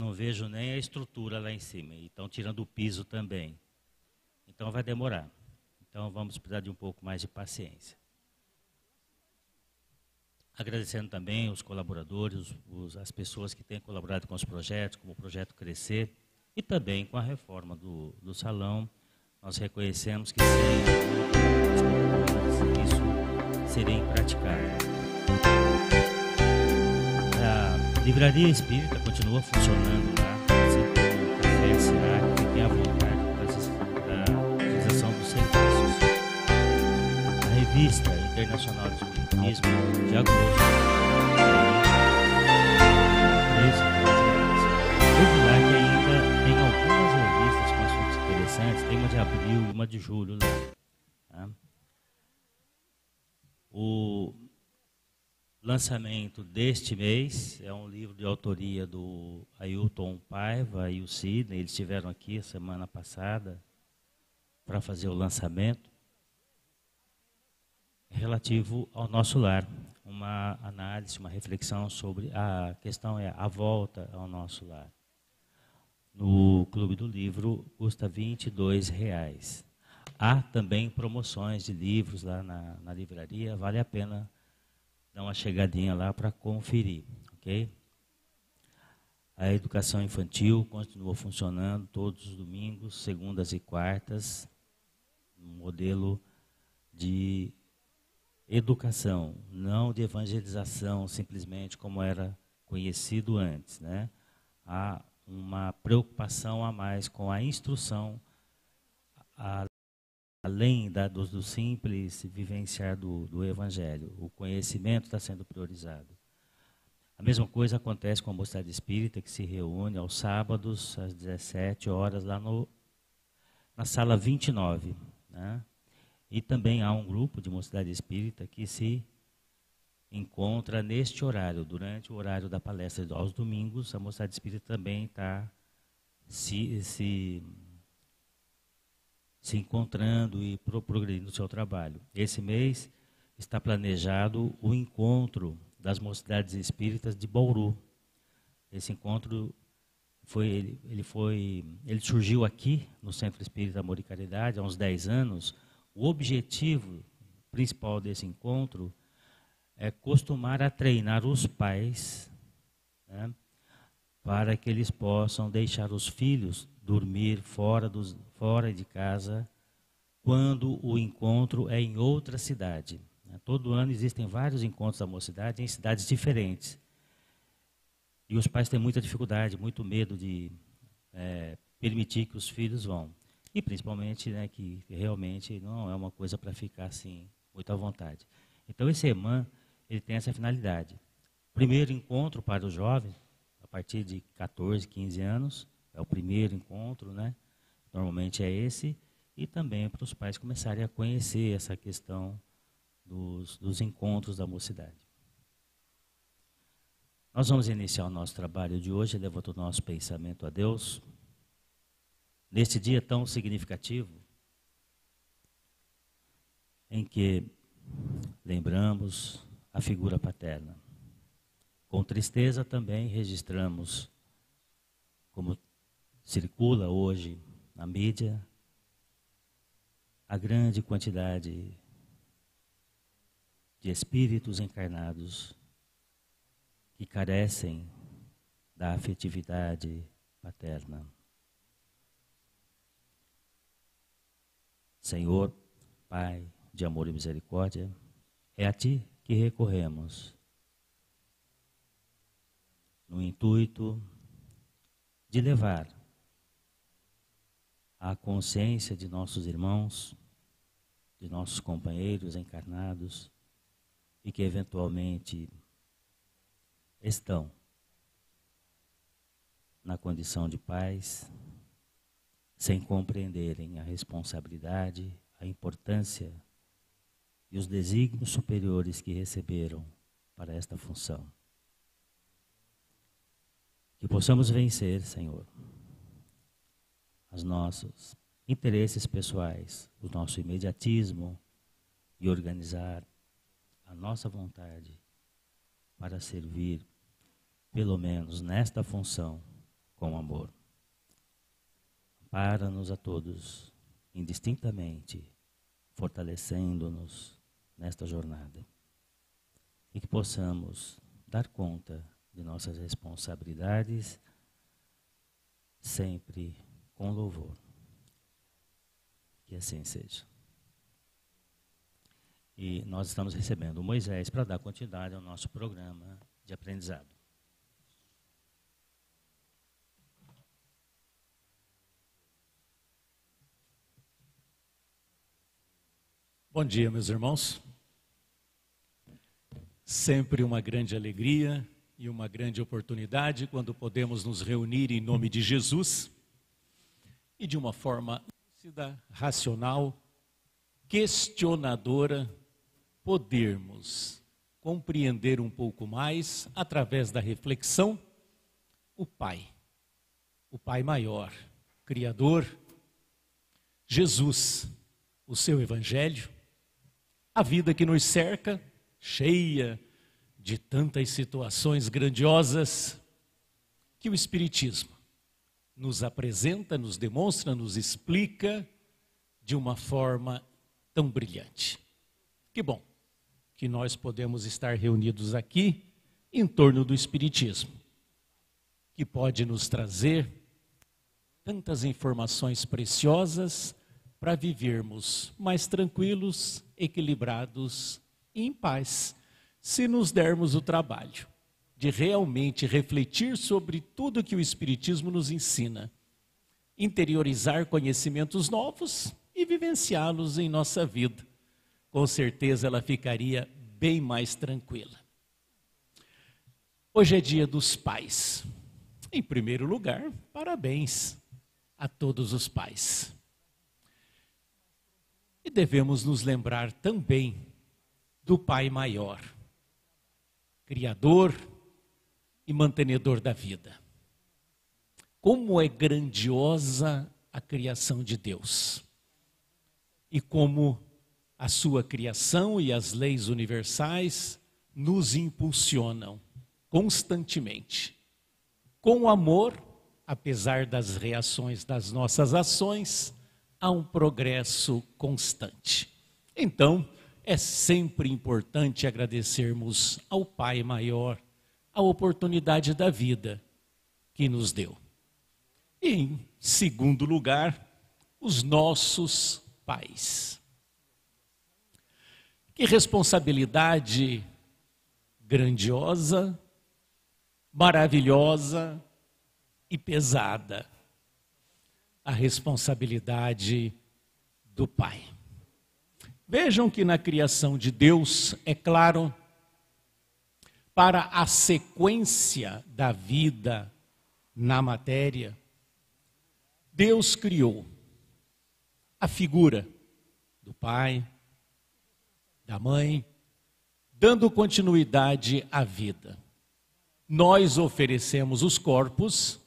Não vejo nem a estrutura lá em cima. E estão tirando o piso também. Então vai demorar. Então vamos precisar de um pouco mais de paciência. Agradecendo também os colaboradores, os, as pessoas que têm colaborado com os projetos, como o projeto Crescer, e também com a reforma do, do salão. Nós reconhecemos que sem isso seria impraticável. Livraria Espírita continua funcionando, tá? Assim como o Café Será, que fiquem à vontade para a utilização dos serviços. A revista Internacional de Espiritismo, de agosto. Houve lá que ainda tem algumas revistas com assuntos interessantes, tem uma de abril, uma de julho né? Tá? O lançamento deste mês é um livro de autoria do Ailton Paiva e o Sidney. Eles estiveram aqui semana passada para fazer o lançamento relativo ao nosso lar. Uma análise, uma reflexão sobre a questão é a volta ao nosso lar. No Clube do Livro custa R$ 22. Há também promoções de livros lá na, na livraria, vale a pena dá uma chegadinha lá para conferir, ok? A educação infantil continuou funcionando todos os domingos, segundas e quartas, um modelo de educação, não de evangelização simplesmente como era conhecido antes, né? Há uma preocupação a mais com a instrução, a além da, do, do, simples vivenciar do, do Evangelho. O conhecimento está sendo priorizado. A mesma coisa acontece com a Mocidade Espírita, que se reúne aos sábados, às 17 horas, lá no, na sala 29. Né? E também há um grupo de Mocidade Espírita que se encontra neste horário, durante o horário da palestra aos domingos. A Mocidade Espírita também está se, se se encontrando e progredindo no seu trabalho. Esse mês está planejado o encontro das mocidades espíritas de Bauru. Esse encontro foi ele, ele foi ele surgiu aqui no Centro Espírita Amor e Caridade há uns 10 anos. O objetivo principal desse encontro é costumar a treinar os pais né, para que eles possam deixar os filhos dormir fora dos, fora de casa, quando o encontro é em outra cidade. Todo ano existem vários encontros da mocidade em cidades diferentes. E os pais têm muita dificuldade, muito medo de é, permitir que os filhos vão. E principalmente né, que realmente não é uma coisa para ficar assim, muito à vontade. Então esse EMAN, ele tem essa finalidade. Primeiro encontro para os jovens, a partir de 14, 15 anos, é o primeiro encontro, né? normalmente é esse, e também é para os pais começarem a conhecer essa questão dos, dos encontros da mocidade. Nós vamos iniciar o nosso trabalho de hoje, levando o nosso pensamento a Deus. Neste dia tão significativo, em que lembramos a figura paterna. Com tristeza também registramos como circula hoje na mídia, a grande quantidade de espíritos encarnados que carecem da afetividade paterna. Senhor, Pai de amor e misericórdia, é a Ti que recorremos, no intuito de levar à consciência de nossos irmãos, de nossos companheiros encarnados e que eventualmente estão na condição de pais, sem compreenderem a responsabilidade, a importância e os desígnios superiores que receberam para esta função. Que possamos vencer, Senhor as nossos interesses pessoais, o nosso imediatismo e organizar a nossa vontade para servir, pelo menos nesta função, com amor. para nos a todos, indistintamente, fortalecendo-nos nesta jornada. E que possamos dar conta de nossas responsabilidades sempre com louvor. Que assim seja. E nós estamos recebendo o Moisés para dar continuidade ao nosso programa de aprendizado. Bom dia, meus irmãos. Sempre uma grande alegria e uma grande oportunidade quando podemos nos reunir em nome de Jesus e de uma forma lúcida, racional, questionadora, podermos compreender um pouco mais, através da reflexão, o Pai, o Pai maior, Criador, Jesus, o seu Evangelho, a vida que nos cerca, cheia de tantas situações grandiosas, que o Espiritismo nos apresenta, nos demonstra, nos explica de uma forma tão brilhante. Que bom que nós podemos estar reunidos aqui em torno do Espiritismo, que pode nos trazer tantas informações preciosas para vivermos mais tranquilos, equilibrados e em paz, se nos dermos o trabalho de realmente refletir sobre tudo que o Espiritismo nos ensina, interiorizar conhecimentos novos e vivenciá-los em nossa vida. Com certeza ela ficaria bem mais tranquila. Hoje é dia dos pais. Em primeiro lugar, parabéns a todos os pais. E devemos nos lembrar também do Pai Maior, Criador, e mantenedor da vida. Como é grandiosa a criação de Deus e como a sua criação e as leis universais nos impulsionam constantemente. Com amor, apesar das reações das nossas ações, há um progresso constante. Então, é sempre importante agradecermos ao Pai Maior a oportunidade da vida que nos deu. E, em segundo lugar, os nossos pais. Que responsabilidade grandiosa, maravilhosa e pesada. A responsabilidade do pai. Vejam que na criação de Deus, é claro, para a sequência da vida na matéria, Deus criou a figura do pai, da mãe, dando continuidade à vida. Nós oferecemos os corpos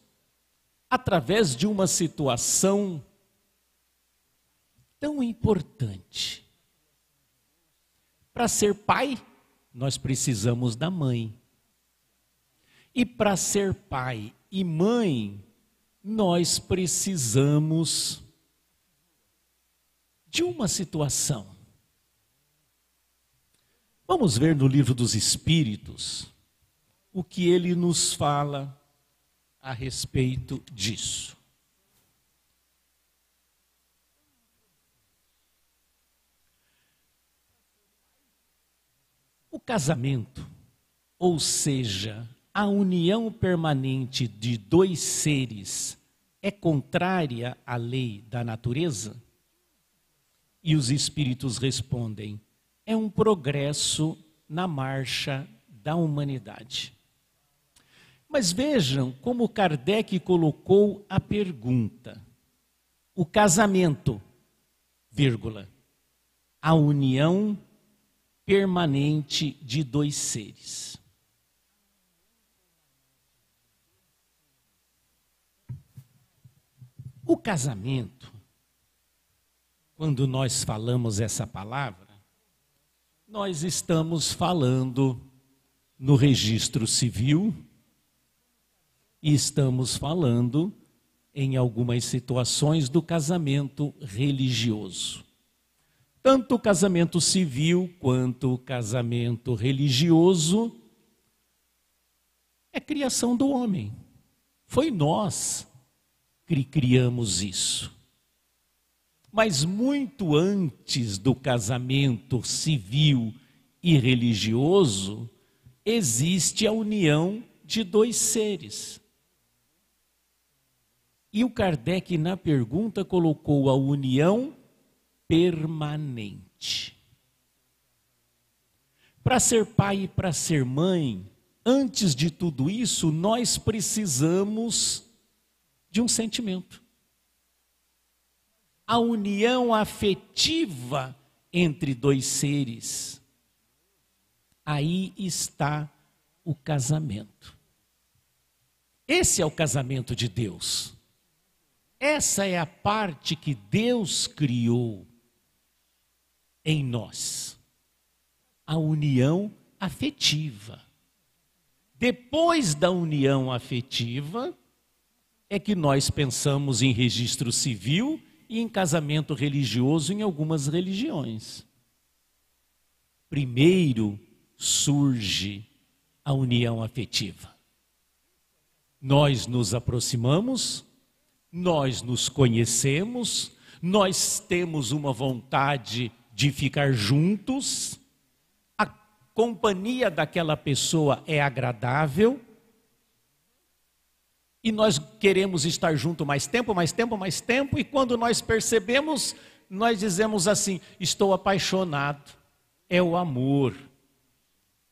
através de uma situação tão importante. Para ser pai, nós precisamos da mãe. E para ser pai e mãe, nós precisamos de uma situação. Vamos ver no livro dos Espíritos o que ele nos fala a respeito disso. casamento, ou seja, a união permanente de dois seres, é contrária à lei da natureza? E os espíritos respondem: é um progresso na marcha da humanidade. Mas vejam como Kardec colocou a pergunta: o casamento, vírgula, a união permanente de dois seres. O casamento, quando nós falamos essa palavra, nós estamos falando no registro civil e estamos falando, em algumas situações, do casamento religioso. Tanto o casamento civil quanto o casamento religioso é criação do homem. Foi nós que criamos isso. Mas muito antes do casamento civil e religioso, existe a união de dois seres. E o Kardec, na pergunta, colocou a união permanente. Para ser pai e para ser mãe, antes de tudo isso, nós precisamos de um sentimento. A união afetiva entre dois seres. Aí está o casamento. Esse é o casamento de Deus. Essa é a parte que Deus criou em nós a união afetiva. Depois da união afetiva, é que nós pensamos em registro civil e em casamento religioso em algumas religiões. Primeiro surge a união afetiva. Nós nos aproximamos, nós nos conhecemos, nós temos uma vontade de ficar juntos, a companhia daquela pessoa é agradável, e nós queremos estar junto mais tempo, mais tempo, mais tempo, e quando nós percebemos, nós dizemos assim: estou apaixonado. É o amor.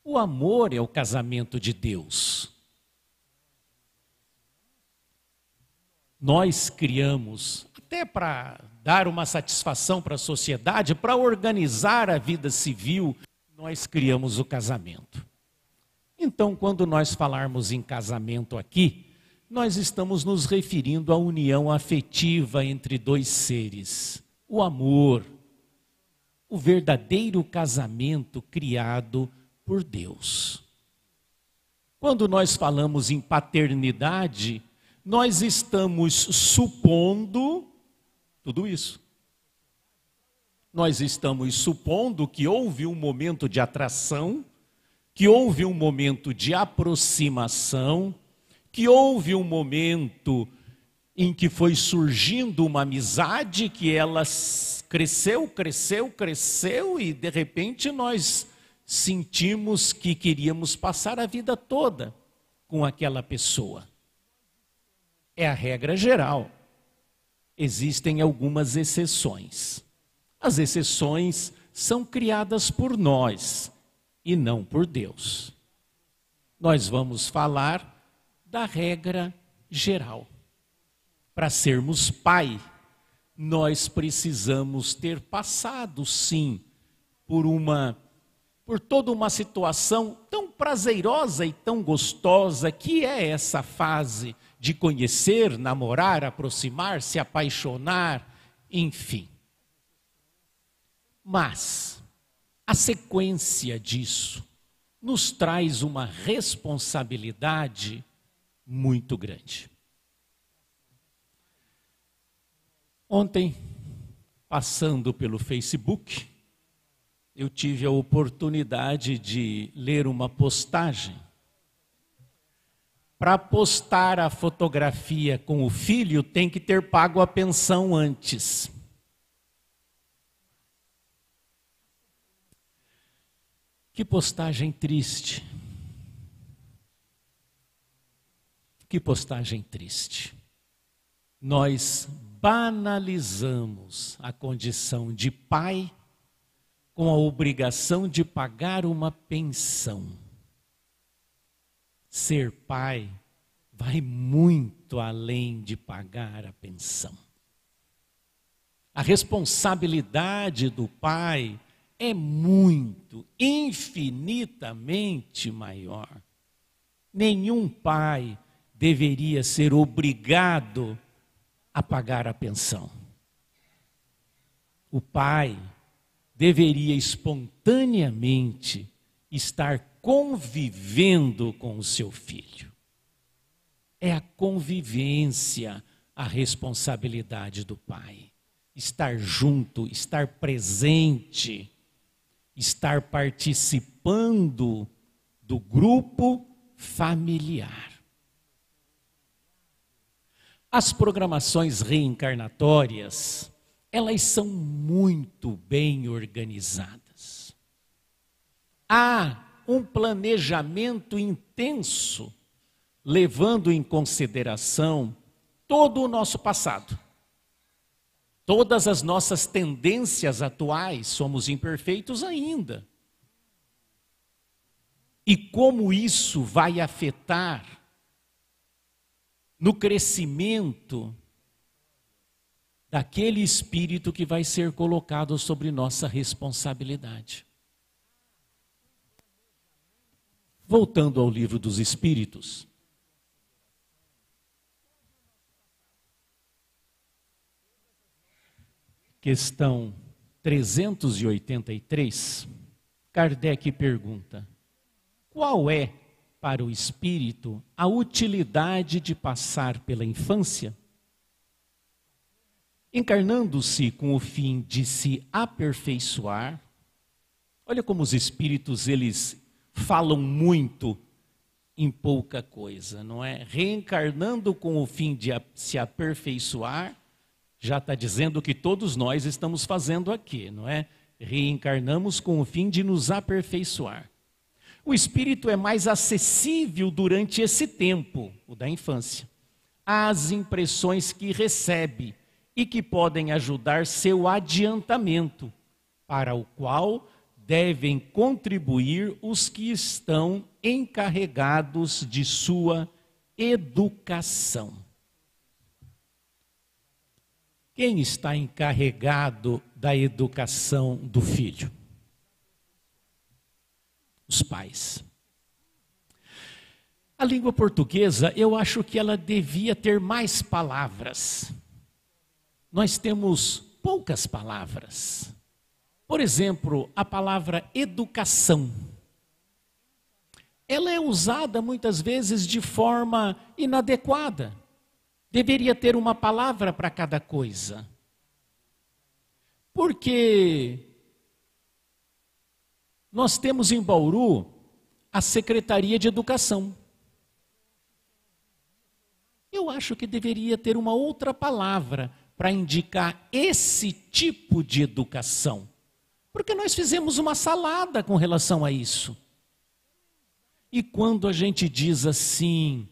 O amor é o casamento de Deus. Nós criamos, até para dar uma satisfação para a sociedade, para organizar a vida civil, nós criamos o casamento. Então, quando nós falarmos em casamento aqui, nós estamos nos referindo à união afetiva entre dois seres, o amor, o verdadeiro casamento criado por Deus. Quando nós falamos em paternidade, nós estamos supondo tudo isso. Nós estamos supondo que houve um momento de atração, que houve um momento de aproximação, que houve um momento em que foi surgindo uma amizade que ela cresceu, cresceu, cresceu e de repente nós sentimos que queríamos passar a vida toda com aquela pessoa. É a regra geral. Existem algumas exceções. As exceções são criadas por nós e não por Deus. Nós vamos falar da regra geral. Para sermos pai, nós precisamos ter passado, sim, por uma por toda uma situação tão prazerosa e tão gostosa que é essa fase de conhecer, namorar, aproximar, se apaixonar, enfim. Mas a sequência disso nos traz uma responsabilidade muito grande. Ontem, passando pelo Facebook, eu tive a oportunidade de ler uma postagem para postar a fotografia com o filho, tem que ter pago a pensão antes. Que postagem triste. Que postagem triste. Nós banalizamos a condição de pai com a obrigação de pagar uma pensão ser pai vai muito além de pagar a pensão. A responsabilidade do pai é muito, infinitamente maior. Nenhum pai deveria ser obrigado a pagar a pensão. O pai deveria espontaneamente estar convivendo com o seu filho. É a convivência, a responsabilidade do pai. Estar junto, estar presente, estar participando do grupo familiar. As programações reencarnatórias, elas são muito bem organizadas. Há um planejamento intenso, levando em consideração todo o nosso passado. Todas as nossas tendências atuais, somos imperfeitos ainda. E como isso vai afetar no crescimento daquele espírito que vai ser colocado sobre nossa responsabilidade. Voltando ao livro dos Espíritos. Questão 383, Kardec pergunta: Qual é, para o espírito, a utilidade de passar pela infância? Encarnando-se com o fim de se aperfeiçoar, olha como os espíritos eles falam muito em pouca coisa, não é? Reencarnando com o fim de se aperfeiçoar, já está dizendo o que todos nós estamos fazendo aqui, não é? Reencarnamos com o fim de nos aperfeiçoar. O espírito é mais acessível durante esse tempo, o da infância, às impressões que recebe e que podem ajudar seu adiantamento, para o qual devem contribuir os que estão encarregados de sua educação. Quem está encarregado da educação do filho? Os pais. A língua portuguesa, eu acho que ela devia ter mais palavras. Nós temos poucas palavras. Por exemplo, a palavra educação. Ela é usada muitas vezes de forma inadequada. Deveria ter uma palavra para cada coisa. Porque nós temos em Bauru a Secretaria de Educação. Eu acho que deveria ter uma outra palavra para indicar esse tipo de educação. Porque nós fizemos uma salada com relação a isso. E quando a gente diz assim,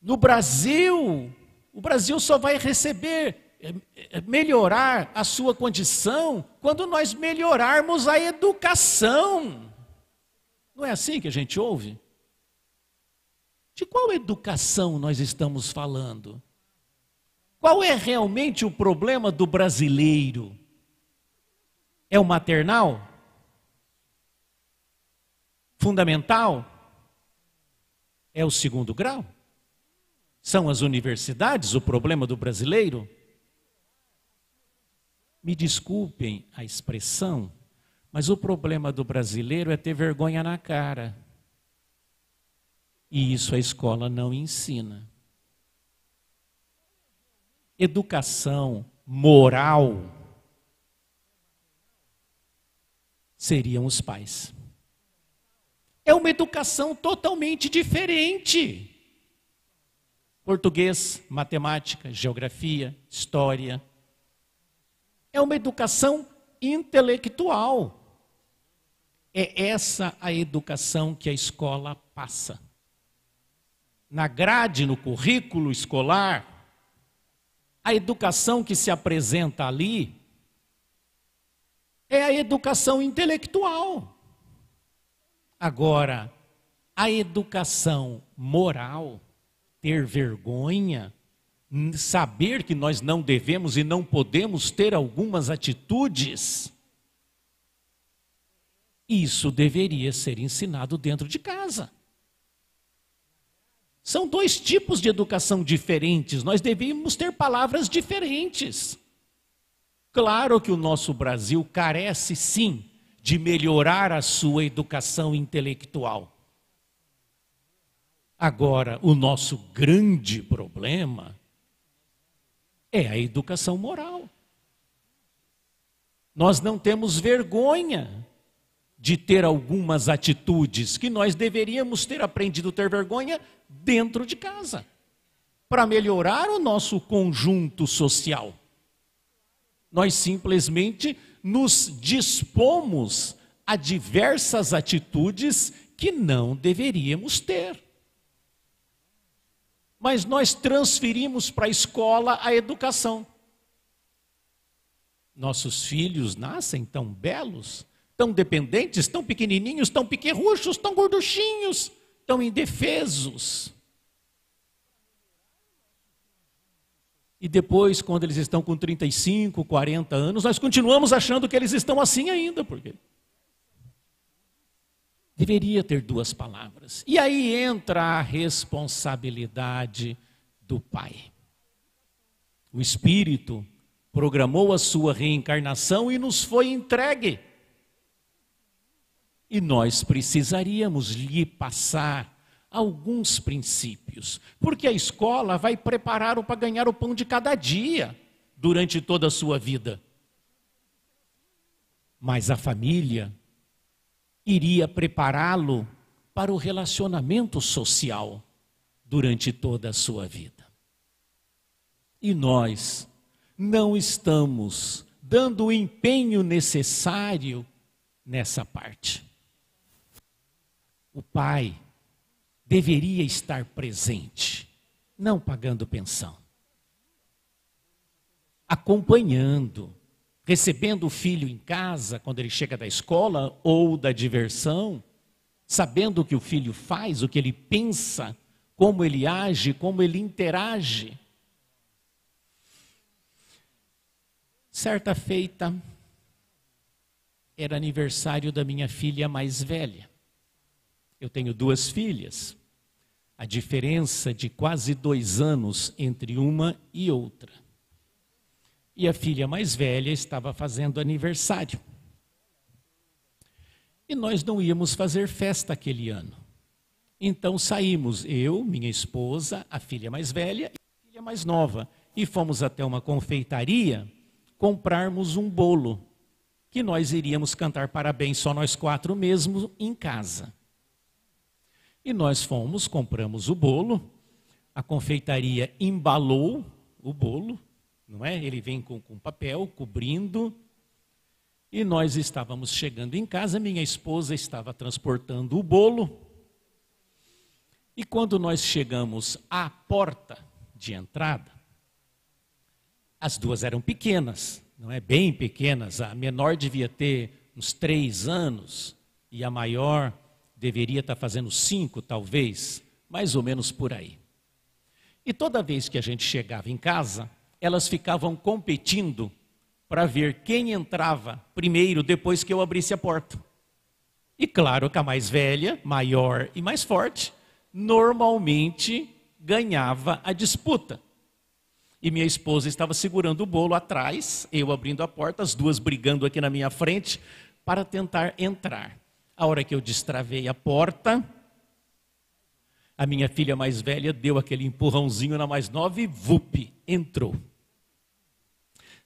no Brasil, o Brasil só vai receber, é, é, melhorar a sua condição quando nós melhorarmos a educação. Não é assim que a gente ouve? De qual educação nós estamos falando? Qual é realmente o problema do brasileiro? É o maternal? Fundamental? É o segundo grau? São as universidades o problema do brasileiro? Me desculpem a expressão, mas o problema do brasileiro é ter vergonha na cara. E isso a escola não ensina. Educação moral seriam os pais. É uma educação totalmente diferente. Português, matemática, geografia, história. É uma educação intelectual. É essa a educação que a escola passa. Na grade, no currículo escolar, a educação que se apresenta ali é a educação intelectual. Agora, a educação moral, ter vergonha, saber que nós não devemos e não podemos ter algumas atitudes, isso deveria ser ensinado dentro de casa. São dois tipos de educação diferentes, nós devíamos ter palavras diferentes. Claro que o nosso Brasil carece sim de melhorar a sua educação intelectual. Agora, o nosso grande problema é a educação moral. Nós não temos vergonha de ter algumas atitudes que nós deveríamos ter aprendido a ter vergonha dentro de casa, para melhorar o nosso conjunto social. Nós simplesmente nos dispomos a diversas atitudes que não deveríamos ter. Mas nós transferimos para a escola a educação. Nossos filhos nascem tão belos, tão dependentes, tão pequenininhos, tão pequerruchos, tão gorduchinhos, tão indefesos. E depois, quando eles estão com 35, 40 anos, nós continuamos achando que eles estão assim ainda, porque deveria ter duas palavras. E aí entra a responsabilidade do pai. O espírito programou a sua reencarnação e nos foi entregue. E nós precisaríamos lhe passar alguns princípios, porque a escola vai preparar o para ganhar o pão de cada dia durante toda a sua vida. Mas a família iria prepará-lo para o relacionamento social durante toda a sua vida. E nós não estamos dando o empenho necessário nessa parte. O pai deveria estar presente, não pagando pensão, acompanhando, recebendo o filho em casa quando ele chega da escola ou da diversão, sabendo o que o filho faz, o que ele pensa, como ele age, como ele interage. Certa feita, era aniversário da minha filha mais velha. Eu tenho duas filhas. A diferença de quase dois anos entre uma e outra. E a filha mais velha estava fazendo aniversário. E nós não íamos fazer festa aquele ano. Então saímos, eu, minha esposa, a filha mais velha e a filha mais nova, e fomos até uma confeitaria comprarmos um bolo que nós iríamos cantar parabéns só nós quatro mesmo em casa. E nós fomos, compramos o bolo, a confeitaria embalou o bolo, não é? Ele vem com, com papel cobrindo. E nós estávamos chegando em casa, minha esposa estava transportando o bolo. E quando nós chegamos à porta de entrada, as duas eram pequenas, não é? Bem pequenas. A menor devia ter uns três anos e a maior deveria estar tá fazendo cinco, talvez, mais ou menos por aí. E toda vez que a gente chegava em casa, elas ficavam competindo para ver quem entrava primeiro depois que eu abrisse a porta. E claro que a mais velha, maior e mais forte, normalmente ganhava a disputa. E minha esposa estava segurando o bolo atrás, eu abrindo a porta, as duas brigando aqui na minha frente para tentar entrar. A hora que eu destravei a porta, a minha filha mais velha deu aquele empurrãozinho na mais nova e vup, entrou.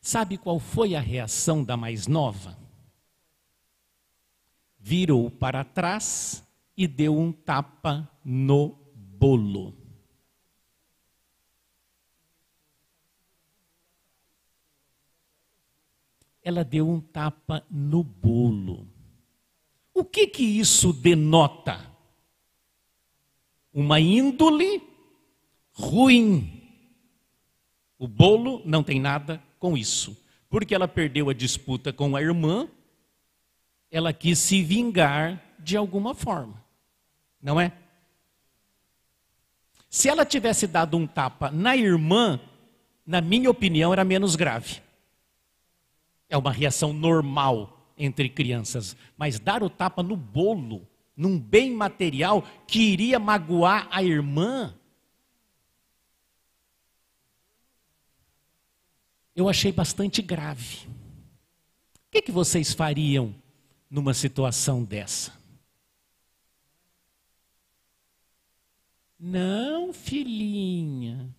Sabe qual foi a reação da mais nova? Virou para trás e deu um tapa no bolo. Ela deu um tapa no bolo. O que que isso denota? Uma índole ruim. O bolo não tem nada com isso, porque ela perdeu a disputa com a irmã, ela quis se vingar de alguma forma, não é? Se ela tivesse dado um tapa na irmã, na minha opinião, era menos grave. É uma reação normal entre crianças, mas dar o tapa no bolo, num bem material que iria magoar a irmã. Eu achei bastante grave. O que, que vocês fariam numa situação dessa? Não, filhinha,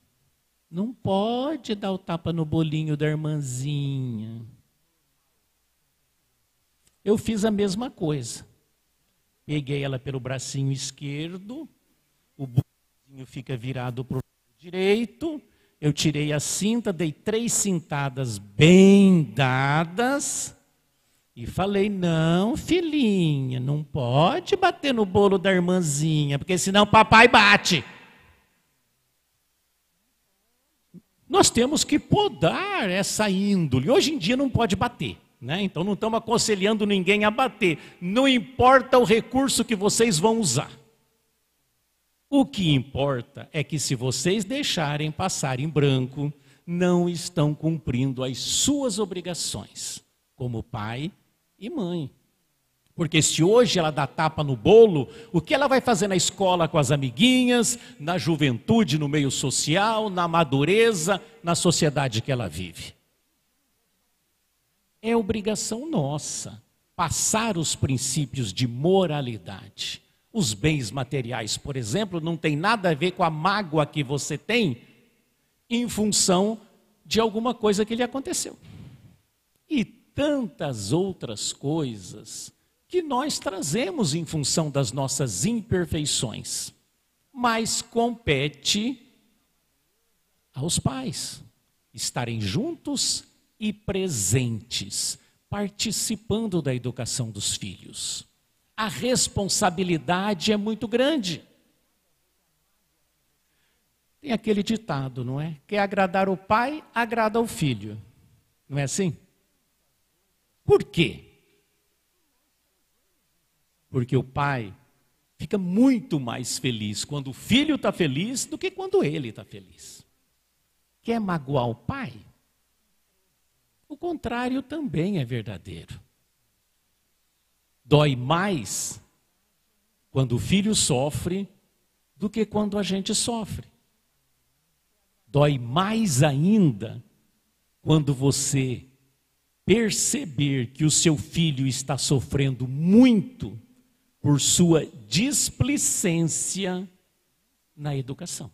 não pode dar o tapa no bolinho da irmãzinha. Eu fiz a mesma coisa. Peguei ela pelo bracinho esquerdo, o buzinho fica virado para o direito. Eu tirei a cinta, dei três cintadas bem dadas e falei: Não, filhinha, não pode bater no bolo da irmãzinha, porque senão papai bate. Nós temos que podar essa índole. Hoje em dia não pode bater. Né? Então não estamos aconselhando ninguém a bater. Não importa o recurso que vocês vão usar. O que importa é que se vocês deixarem passar em branco, não estão cumprindo as suas obrigações como pai e mãe. Porque se hoje ela dá tapa no bolo, o que ela vai fazer na escola com as amiguinhas, na juventude, no meio social, na madureza, na sociedade que ela vive? É obrigação nossa passar os princípios de moralidade. Os bens materiais, por exemplo, não tem nada a ver com a mágoa que você tem em função de alguma coisa que lhe aconteceu. E tantas outras coisas que nós trazemos em função das nossas imperfeições. Mas compete aos pais estarem juntos e presentes, participando da educação dos filhos. A responsabilidade é muito grande. Tem aquele ditado, não é? Quer agradar o pai, agrada o filho. Não é assim? Por quê? Porque o pai fica muito mais feliz quando o filho está feliz do que quando ele está feliz. Quer magoar o pai? O contrário também é verdadeiro. Dói mais quando o filho sofre do que quando a gente sofre. Dói mais ainda quando você perceber que o seu filho está sofrendo muito por sua displicência na educação.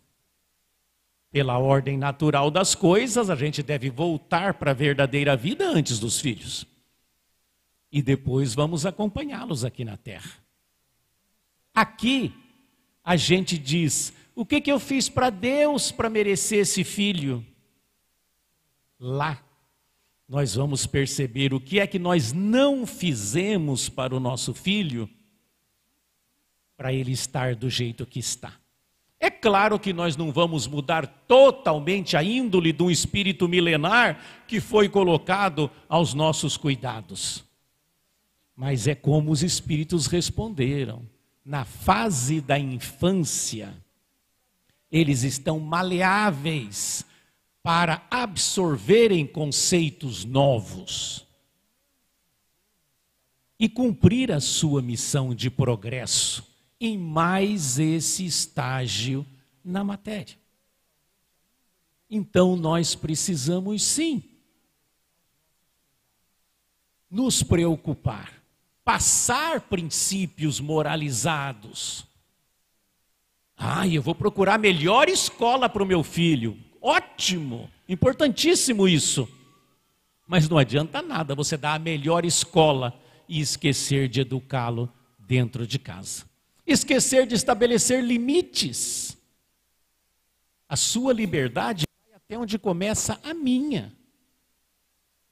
Pela ordem natural das coisas, a gente deve voltar para a verdadeira vida antes dos filhos. E depois vamos acompanhá-los aqui na terra. Aqui, a gente diz: o que, que eu fiz para Deus para merecer esse filho? Lá, nós vamos perceber o que é que nós não fizemos para o nosso filho, para ele estar do jeito que está. É claro que nós não vamos mudar totalmente a índole de um espírito milenar que foi colocado aos nossos cuidados. Mas é como os espíritos responderam. Na fase da infância, eles estão maleáveis para absorverem conceitos novos e cumprir a sua missão de progresso em mais esse estágio na matéria. Então nós precisamos sim nos preocupar, passar princípios moralizados. Ah, eu vou procurar a melhor escola para o meu filho. Ótimo, importantíssimo isso. Mas não adianta nada você dar a melhor escola e esquecer de educá-lo dentro de casa esquecer de estabelecer limites. A sua liberdade vai até onde começa a minha.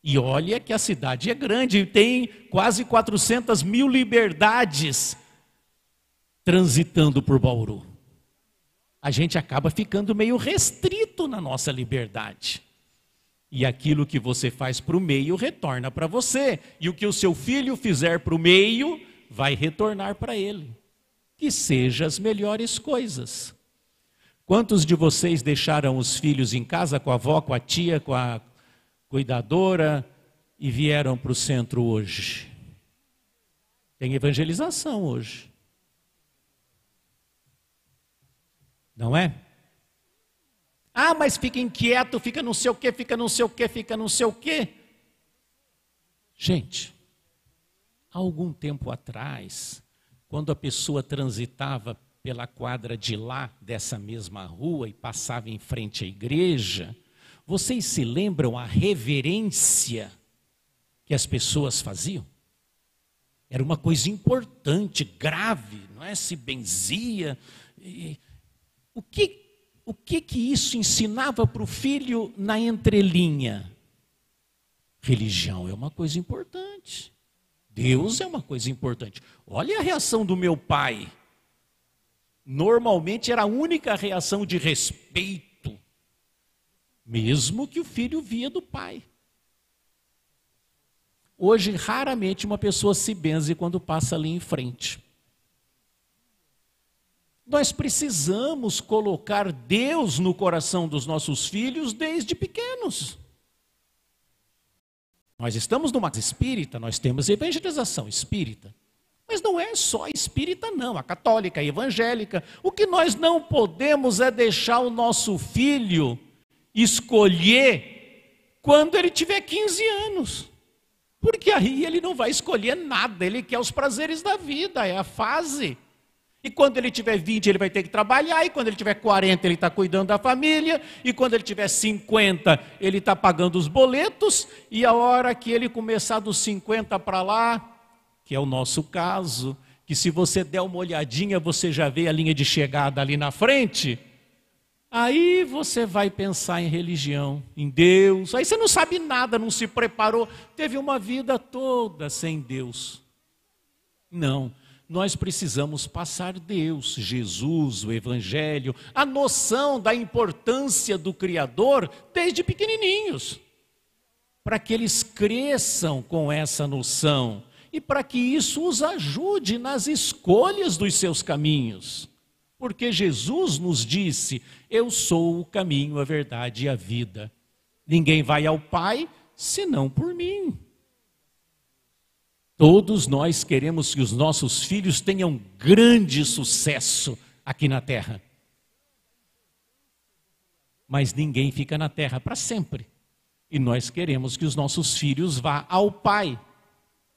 E olha que a cidade é grande, e tem quase 400 mil liberdades transitando por Bauru. A gente acaba ficando meio restrito na nossa liberdade. E aquilo que você faz para o meio retorna para você. E o que o seu filho fizer para o meio vai retornar para ele que seja as melhores coisas. Quantos de vocês deixaram os filhos em casa com a avó, com a tia, com a cuidadora e vieram para o centro hoje? Tem evangelização hoje. Não é? Ah, mas fica inquieto, fica não sei o quê, fica não sei o quê, fica não sei o quê. Gente, há algum tempo atrás, quando a pessoa transitava pela quadra de lá dessa mesma rua e passava em frente à igreja, vocês se lembram a reverência que as pessoas faziam? Era uma coisa importante, grave, não é? Se benzia. E, o que, o que que isso ensinava para o filho na entrelinha? Religião é uma coisa importante. Deus é uma coisa importante. Olha a reação do meu pai. Normalmente era a única reação de respeito, mesmo que o filho via do pai. Hoje, raramente uma pessoa se benze quando passa ali em frente. Nós precisamos colocar Deus no coração dos nossos filhos desde pequenos. Nós estamos numa espírita, nós temos evangelização espírita. Mas não é só espírita, não, a católica, a evangélica. O que nós não podemos é deixar o nosso filho escolher quando ele tiver 15 anos. Porque aí ele não vai escolher nada, ele quer os prazeres da vida, é a fase. E quando ele tiver 20, ele vai ter que trabalhar, e quando ele tiver 40, ele está cuidando da família, e quando ele tiver 50, ele está pagando os boletos, e a hora que ele começar dos 50 para lá, que é o nosso caso, que se você der uma olhadinha, você já vê a linha de chegada ali na frente, aí você vai pensar em religião, em Deus, aí você não sabe nada, não se preparou, teve uma vida toda sem Deus. Não nós precisamos passar Deus, Jesus, o Evangelho, a noção da importância do Criador desde pequenininhos, para que eles cresçam com essa noção e para que isso os ajude nas escolhas dos seus caminhos. Porque Jesus nos disse: Eu sou o caminho, a verdade e a vida. Ninguém vai ao Pai senão por mim. Todos nós queremos que os nossos filhos tenham grande sucesso aqui na terra. Mas ninguém fica na terra para sempre. E nós queremos que os nossos filhos vá ao Pai.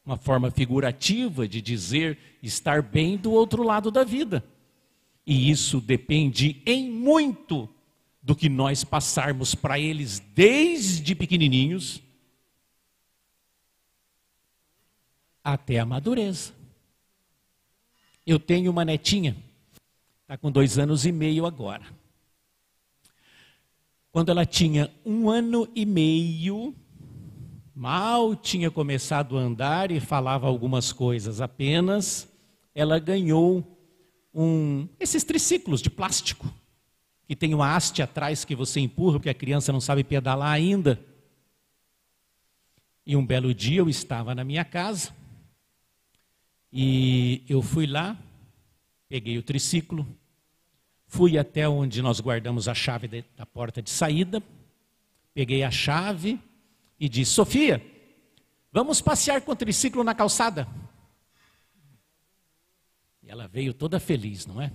Uma forma figurativa de dizer estar bem do outro lado da vida. E isso depende em muito do que nós passarmos para eles desde pequenininhos até a madureza. Eu tenho uma netinha, está com dois anos e meio agora. Quando ela tinha um ano e meio, mal tinha começado a andar e falava algumas coisas apenas, ela ganhou um, esses triciclos de plástico, que tem uma haste atrás que você empurra, porque a criança não sabe pedalar ainda. E um belo dia eu estava na minha casa, e eu fui lá, peguei o triciclo, fui até onde nós guardamos a chave da porta de saída, peguei a chave e disse: Sofia, vamos passear com o triciclo na calçada. E ela veio toda feliz, não é?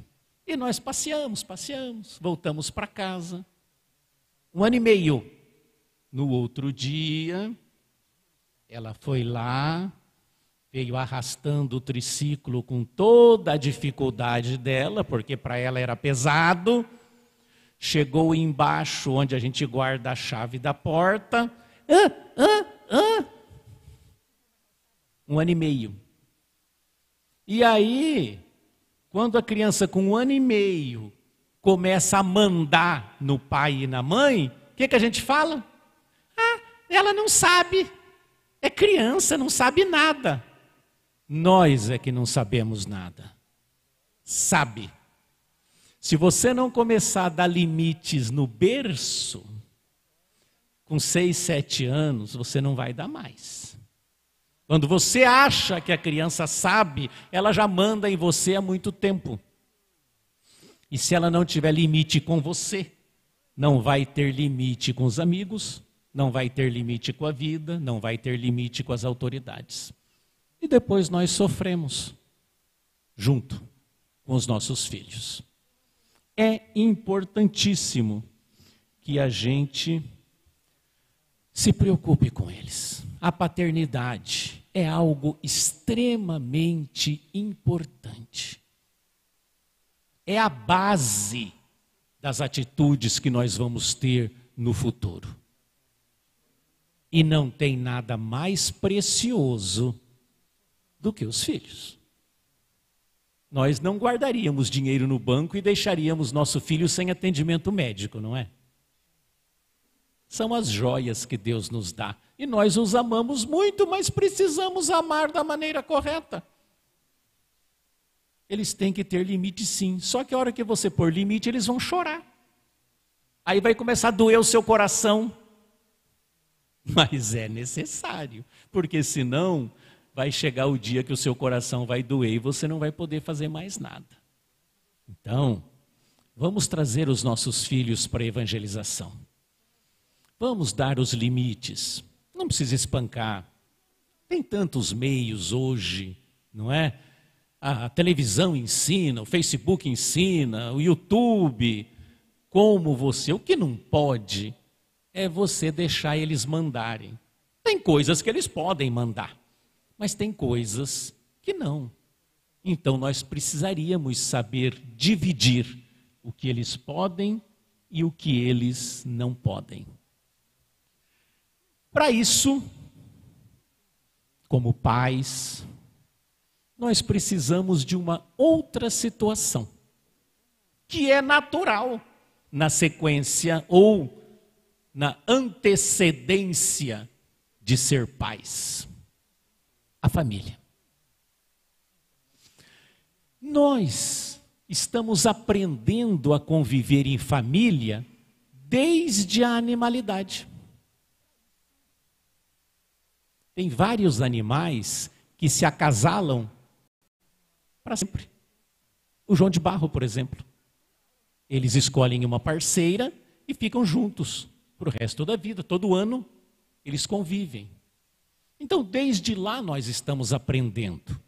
E nós passeamos, passeamos, voltamos para casa. Um ano e meio. No outro dia, ela foi lá, veio arrastando o triciclo com toda a dificuldade dela, porque para ela era pesado. Chegou embaixo, onde a gente guarda a chave da porta. Ah, ah, ah. Um ano e meio. E aí, quando a criança com um ano e meio começa a mandar no pai e na mãe, o que, que a gente fala? Ah, ela não sabe. É criança, não sabe nada. Nós é que não sabemos nada. Sabe. Se você não começar a dar limites no berço, com seis, sete anos, você não vai dar mais. Quando você acha que a criança sabe, ela já manda em você há muito tempo. E se ela não tiver limite com você, não vai ter limite com os amigos, não vai ter limite com a vida, não vai ter limite com as autoridades e depois nós sofremos junto com os nossos filhos. É importantíssimo que a gente se preocupe com eles. A paternidade é algo extremamente importante. É a base das atitudes que nós vamos ter no futuro. E não tem nada mais precioso do que os filhos. Nós não guardaríamos dinheiro no banco e deixaríamos nosso filho sem atendimento médico, não é? São as joias que Deus nos dá. E nós os amamos muito, mas precisamos amar da maneira correta. Eles têm que ter limite, sim. Só que a hora que você pôr limite, eles vão chorar. Aí vai começar a doer o seu coração. Mas é necessário, porque senão vai chegar o dia que o seu coração vai doer e você não vai poder fazer mais nada. Então, vamos trazer os nossos filhos para a evangelização. Vamos dar os limites. Não precisa espancar. Tem tantos meios hoje, não é? A televisão ensina, o Facebook ensina, o YouTube. Como você. O que não pode é você deixar eles mandarem. Tem coisas que eles podem mandar mas tem coisas que não. Então nós precisaríamos saber dividir o que eles podem e o que eles não podem. Para isso, como pais, nós precisamos de uma outra situação, que é natural na sequência ou na antecedência de ser pais família. Nós estamos aprendendo a conviver em família desde a animalidade. Tem vários animais que se acasalam para sempre. O João de Barro, por exemplo. Eles escolhem uma parceira e ficam juntos para o resto da vida. Todo ano eles convivem. Então, desde lá nós estamos aprendendo.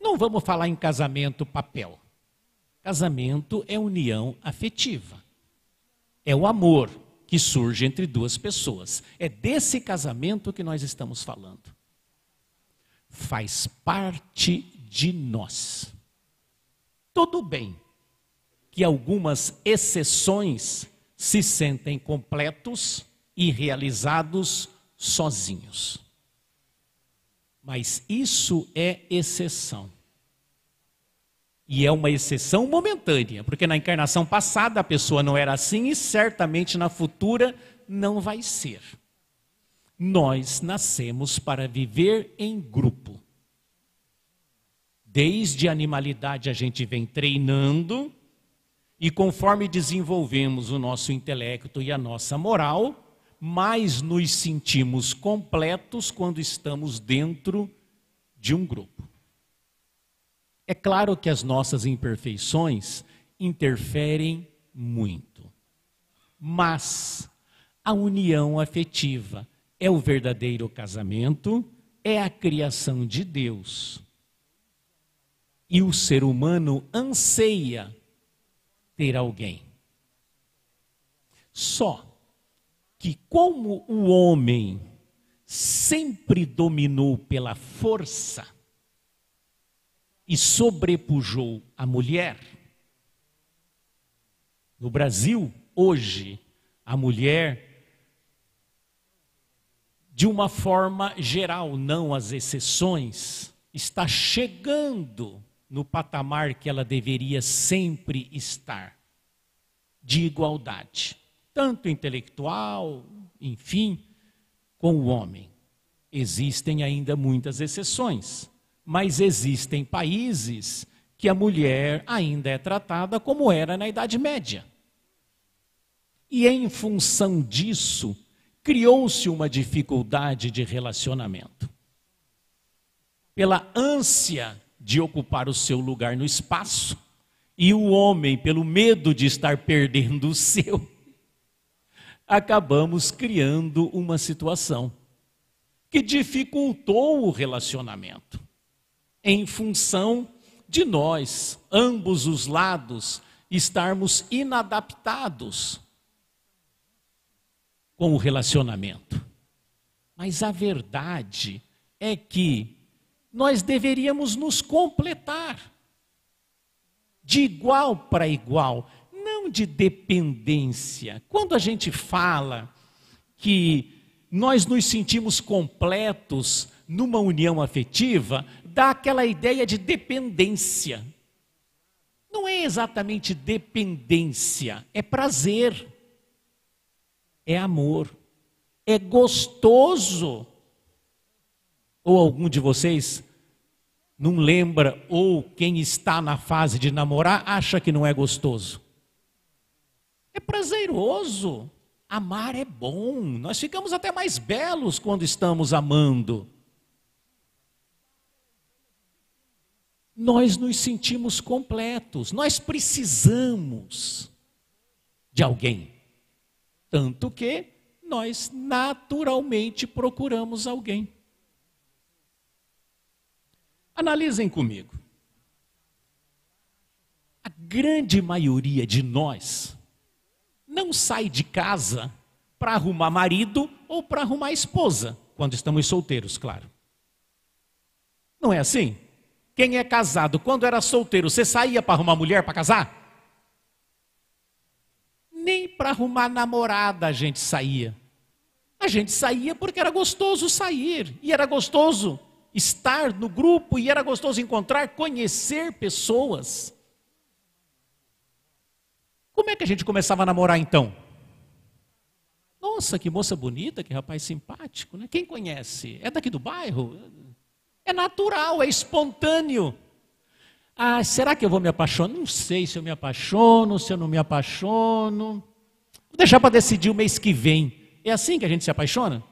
Não vamos falar em casamento papel. Casamento é união afetiva. É o amor que surge entre duas pessoas. É desse casamento que nós estamos falando. Faz parte de nós. Tudo bem que algumas exceções se sentem completos e realizados sozinhos. Mas isso é exceção. E é uma exceção momentânea, porque na encarnação passada a pessoa não era assim e certamente na futura não vai ser. Nós nascemos para viver em grupo. Desde a animalidade a gente vem treinando e conforme desenvolvemos o nosso intelecto e a nossa moral, mais nos sentimos completos quando estamos dentro de um grupo. É claro que as nossas imperfeições interferem muito, mas a união afetiva é o verdadeiro casamento, é a criação de Deus. E o ser humano anseia ter alguém. Só que, como o homem sempre dominou pela força e sobrepujou a mulher, no Brasil, hoje, a mulher de uma forma geral, não as exceções, está chegando no patamar que ela deveria sempre estar de igualdade tanto intelectual, enfim, com o homem. Existem ainda muitas exceções, mas existem países que a mulher ainda é tratada como era na Idade Média. E em função disso, criou-se uma dificuldade de relacionamento. Pela ânsia de ocupar o seu lugar no espaço, e o homem, pelo medo de estar perdendo o seu, acabamos criando uma situação que dificultou o relacionamento em função de nós, ambos os lados, estarmos inadaptados com o relacionamento. Mas a verdade é que nós deveríamos nos completar de igual para igual não de dependência. Quando a gente fala que nós nos sentimos completos numa união afetiva, dá aquela ideia de dependência. Não é exatamente dependência, é prazer, é amor, é gostoso. Ou algum de vocês não lembra, ou quem está na fase de namorar, acha que não é gostoso prazeroso. Amar é bom. Nós ficamos até mais belos quando estamos amando. Nós nos sentimos completos. Nós precisamos de alguém. Tanto que nós naturalmente procuramos alguém. Analisem comigo. A grande maioria de nós não sai de casa para arrumar marido ou para arrumar esposa, quando estamos solteiros, claro. Não é assim? Quem é casado, quando era solteiro, você saía para arrumar mulher para casar? Nem para arrumar namorada a gente saía. A gente saía porque era gostoso sair, e era gostoso estar no grupo, e era gostoso encontrar, conhecer pessoas. Como é que a gente começava a namorar então? Nossa, que moça bonita, que rapaz simpático, né? Quem conhece? É daqui do bairro? É natural, é espontâneo. Ah, será que eu vou me apaixonar? Não sei se eu me apaixono, se eu não me apaixono. Vou deixar para decidir o mês que vem. É assim que a gente se apaixona?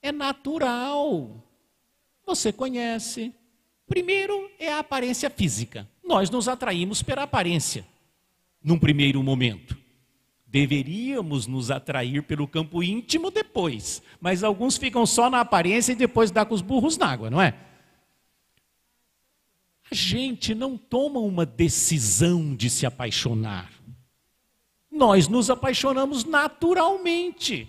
É natural. Você conhece. Primeiro é a aparência física. Nós nos atraímos pela aparência num primeiro momento. Deveríamos nos atrair pelo campo íntimo depois, mas alguns ficam só na aparência e depois dá com os burros na água, não é? A gente não toma uma decisão de se apaixonar. Nós nos apaixonamos naturalmente.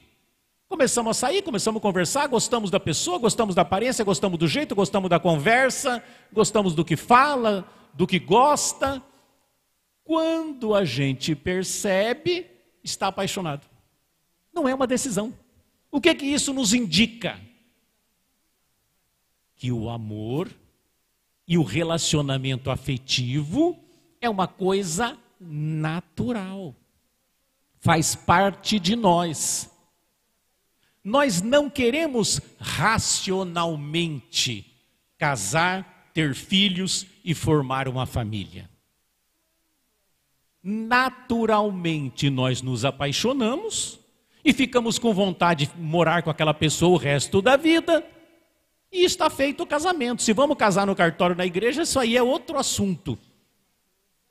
Começamos a sair, começamos a conversar, gostamos da pessoa, gostamos da aparência, gostamos do jeito, gostamos da conversa, gostamos do que fala, do que gosta. Quando a gente percebe, está apaixonado. Não é uma decisão. O que é que isso nos indica? Que o amor e o relacionamento afetivo é uma coisa natural. Faz parte de nós. Nós não queremos racionalmente casar, ter filhos e formar uma família naturalmente nós nos apaixonamos e ficamos com vontade de morar com aquela pessoa o resto da vida. E está feito o casamento. Se vamos casar no cartório da igreja, isso aí é outro assunto.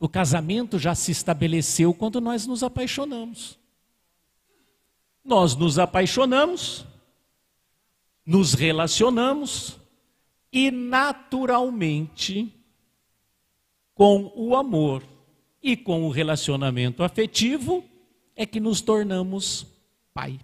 O casamento já se estabeleceu quando nós nos apaixonamos. Nós nos apaixonamos, nos relacionamos e naturalmente com o amor e com o relacionamento afetivo é que nos tornamos pai.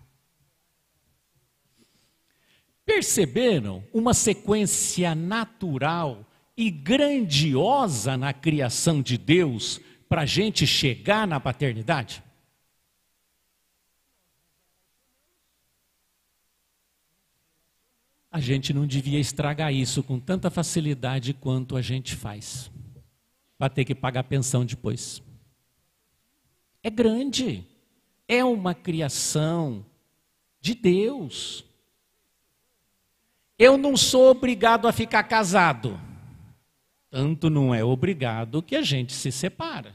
Perceberam uma sequência natural e grandiosa na criação de Deus para a gente chegar na paternidade? A gente não devia estragar isso com tanta facilidade quanto a gente faz vai ter que pagar pensão depois. É grande. É uma criação de Deus. Eu não sou obrigado a ficar casado. Tanto não é obrigado que a gente se separa.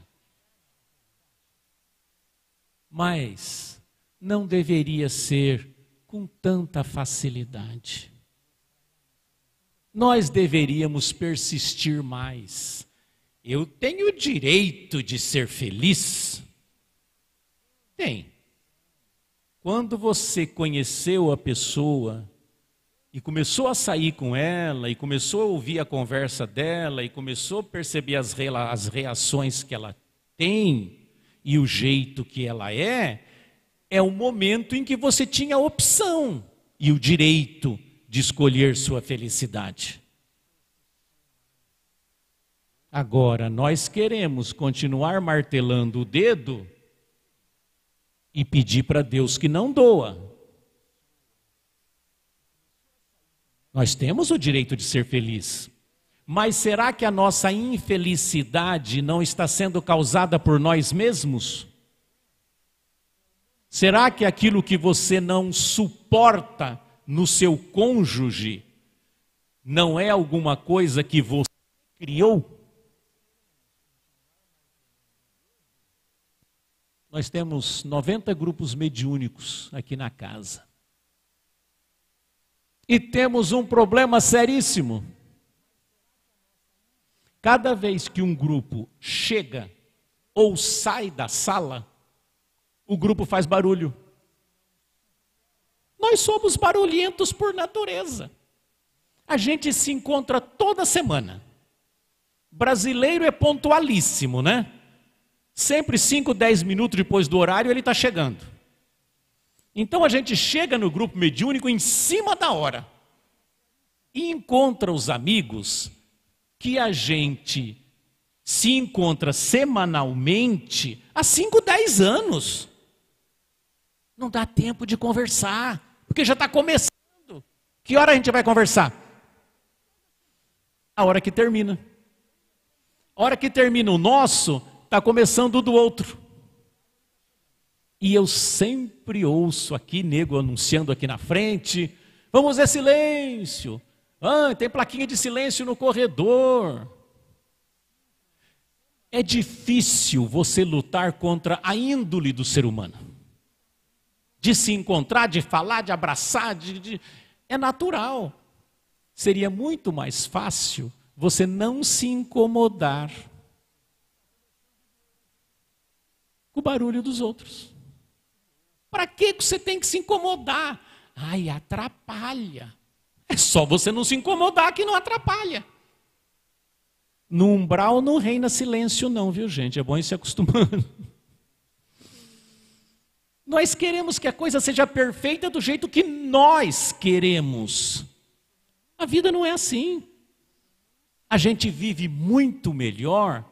Mas não deveria ser com tanta facilidade. Nós deveríamos persistir mais, eu tenho o direito de ser feliz? Tem. Quando você conheceu a pessoa e começou a sair com ela, e começou a ouvir a conversa dela, e começou a perceber as, as reações que ela tem e o jeito que ela é, é o momento em que você tinha a opção e o direito de escolher sua felicidade. Agora, nós queremos continuar martelando o dedo e pedir para Deus que não doa. Nós temos o direito de ser feliz. Mas será que a nossa infelicidade não está sendo causada por nós mesmos? Será que aquilo que você não suporta no seu cônjuge não é alguma coisa que você criou? Nós temos 90 grupos mediúnicos aqui na casa. E temos um problema seríssimo. Cada vez que um grupo chega ou sai da sala, o grupo faz barulho. Nós somos barulhentos por natureza. A gente se encontra toda semana. Brasileiro é pontualíssimo, né? Sempre 5, 10 minutos depois do horário ele está chegando. Então a gente chega no grupo mediúnico em cima da hora e encontra os amigos que a gente se encontra semanalmente há 5, 10 anos. Não dá tempo de conversar, porque já está começando. Que hora a gente vai conversar? A hora que termina. A hora que termina o nosso, está começando do outro. E eu sempre ouço aqui, nego anunciando aqui na frente, vamos ver silêncio. Ah, tem plaquinha de silêncio no corredor. É difícil você lutar contra a índole do ser humano. De se encontrar, de falar, de abraçar, de, de... é natural. Seria muito mais fácil você não se incomodar com o barulho dos outros. Para que você tem que se incomodar? Ai, atrapalha. É só você não se incomodar que não atrapalha. No umbral não reina silêncio, não, viu gente? É bom ir se acostumando. Nós queremos que a coisa seja perfeita do jeito que nós queremos. A vida não é assim. A gente vive muito melhor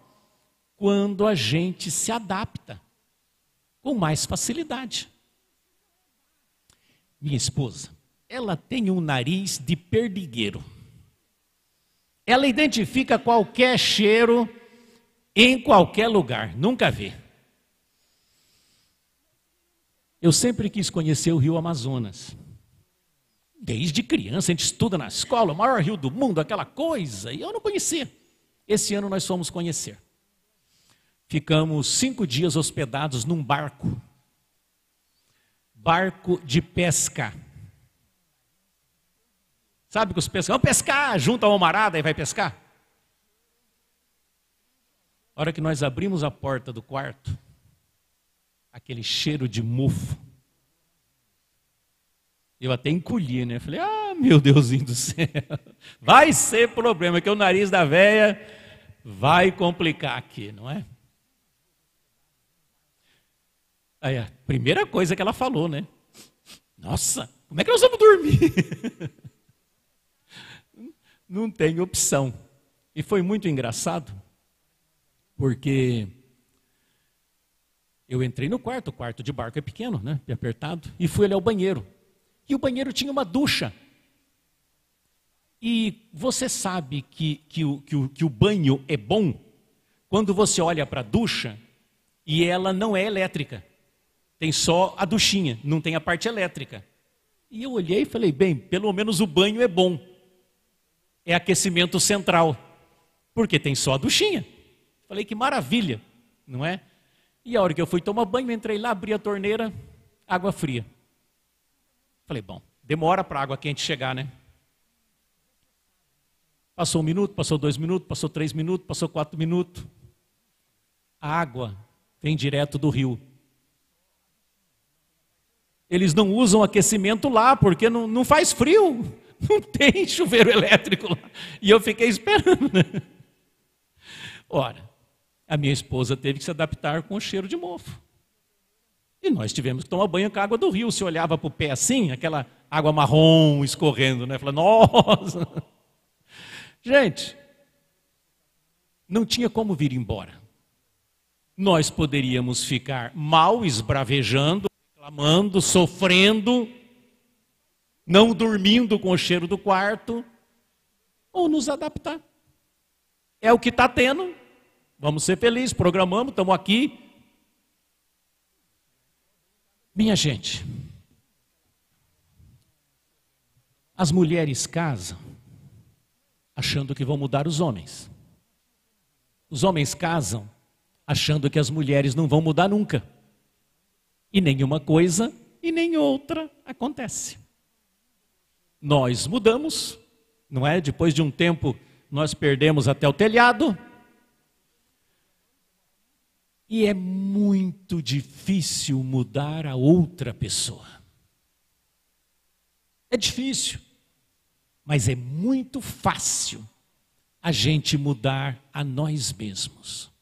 quando a gente se adapta com mais facilidade. Minha esposa, ela tem um nariz de perdigueiro. Ela identifica qualquer cheiro em qualquer lugar, nunca vê. Eu sempre quis conhecer o rio Amazonas. Desde criança, a gente estuda na escola, o maior rio do mundo, aquela coisa, e eu não conhecia. Esse ano nós fomos conhecer ficamos cinco dias hospedados num barco. Barco de pesca. Sabe que os pescadores vão pescar, junta uma marada e vai pescar. A hora que nós abrimos a porta do quarto, aquele cheiro de mofo. Eu até encolhi, né? Falei, ah, meu Deusinho do céu, vai ser problema, que o nariz da véia vai complicar aqui, não é? Aí a primeira coisa que ela falou, né? Nossa, como é que nós vamos dormir? Não tem opção. E foi muito engraçado, porque eu entrei no quarto, o quarto de barco é pequeno, né? apertado, e fui olhar o banheiro. E o banheiro tinha uma ducha. E você sabe que, que, o, que, o, que o banho é bom quando você olha para a ducha e ela não é elétrica. Tem só a duchinha, não tem a parte elétrica. E eu olhei e falei: bem, pelo menos o banho é bom. É aquecimento central, porque tem só a duchinha. Falei: que maravilha, não é? E a hora que eu fui tomar banho, entrei lá, abri a torneira, água fria. Falei: bom, demora para a água quente chegar, né? Passou um minuto, passou dois minutos, passou três minutos, passou quatro minutos. A água vem direto do rio. Eles não usam aquecimento lá, porque não, não faz frio. Não tem chuveiro elétrico lá. E eu fiquei esperando. Né? Ora, a minha esposa teve que se adaptar com o cheiro de mofo. E nós tivemos que tomar banho com a água do rio. Se olhava para o pé assim, aquela água marrom escorrendo, né? Falando, nossa! Gente, não tinha como vir embora. Nós poderíamos ficar mal esbravejando, Amando, sofrendo, não dormindo com o cheiro do quarto, ou nos adaptar. É o que está tendo. Vamos ser felizes, programamos, estamos aqui. Minha gente, as mulheres casam achando que vão mudar os homens. Os homens casam achando que as mulheres não vão mudar nunca e nenhuma coisa e nem outra acontece. Nós mudamos, não é? Depois de um tempo, nós perdemos até o telhado. E é muito difícil mudar a outra pessoa. É difícil, mas é muito fácil a gente mudar a nós mesmos.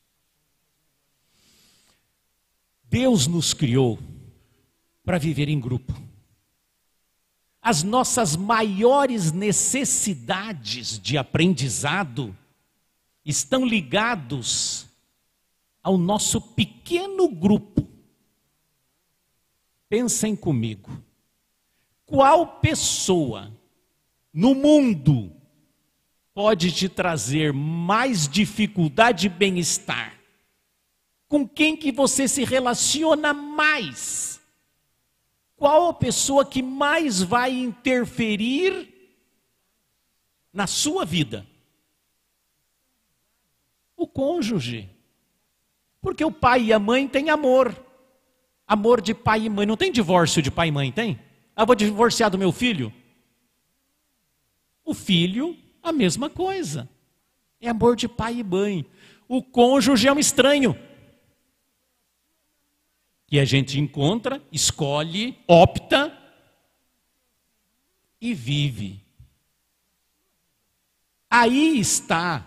Deus nos criou para viver em grupo. As nossas maiores necessidades de aprendizado estão ligados ao nosso pequeno grupo. Pensem comigo. Qual pessoa no mundo pode te trazer mais dificuldade e bem-estar com quem que você se relaciona mais? Qual a pessoa que mais vai interferir na sua vida? O cônjuge. Porque o pai e a mãe têm amor. Amor de pai e mãe. Não tem divórcio de pai e mãe, tem? Eu ah, vou divorciar do meu filho? O filho, a mesma coisa. É amor de pai e mãe. O cônjuge é um estranho que a gente encontra, escolhe, opta e vive. Aí está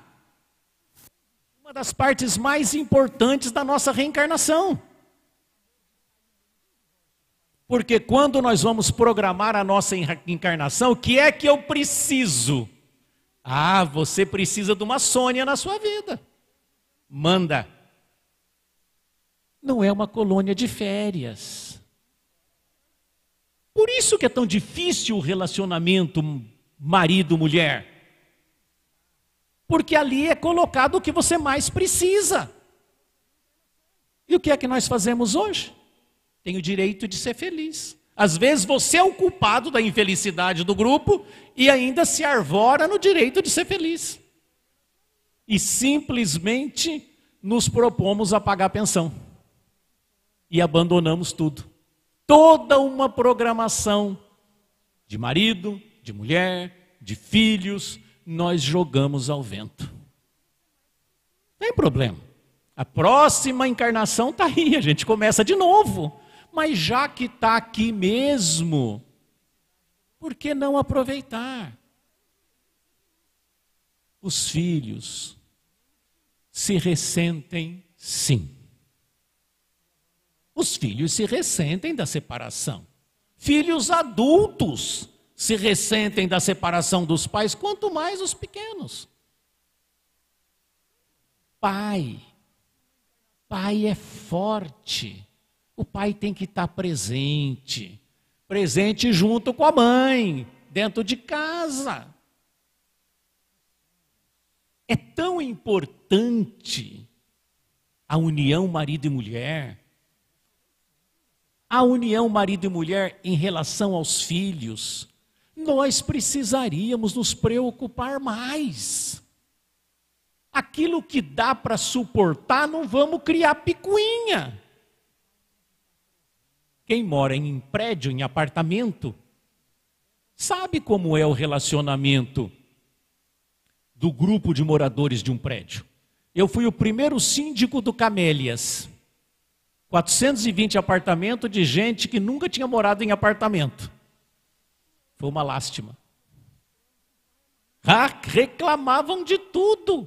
uma das partes mais importantes da nossa reencarnação. Porque quando nós vamos programar a nossa encarnação, o que é que eu preciso? Ah, você precisa de uma Sônia na sua vida. Manda não é uma colônia de férias. Por isso que é tão difícil o relacionamento marido-mulher. Porque ali é colocado o que você mais precisa. E o que é que nós fazemos hoje? Tem o direito de ser feliz. Às vezes você é o culpado da infelicidade do grupo e ainda se arvora no direito de ser feliz. E simplesmente nos propomos a pagar a pensão e abandonamos tudo. Toda uma programação de marido, de mulher, de filhos, nós jogamos ao vento. Não tem problema. A próxima encarnação está aí, a gente começa de novo. Mas já que está aqui mesmo, por que não aproveitar? Os filhos se ressentem, sim. Os filhos se ressentem da separação. Filhos adultos se ressentem da separação dos pais, quanto mais os pequenos. Pai. Pai é forte. O pai tem que estar presente. Presente junto com a mãe, dentro de casa. É tão importante a união marido e mulher a união marido e mulher em relação aos filhos, nós precisaríamos nos preocupar mais. Aquilo que dá para suportar, não vamos criar picuinha. Quem mora em prédio, em apartamento, sabe como é o relacionamento do grupo de moradores de um prédio. Eu fui o primeiro síndico do Camélias. 420 apartamentos de gente que nunca tinha morado em apartamento. Foi uma lástima. Ah, reclamavam de tudo,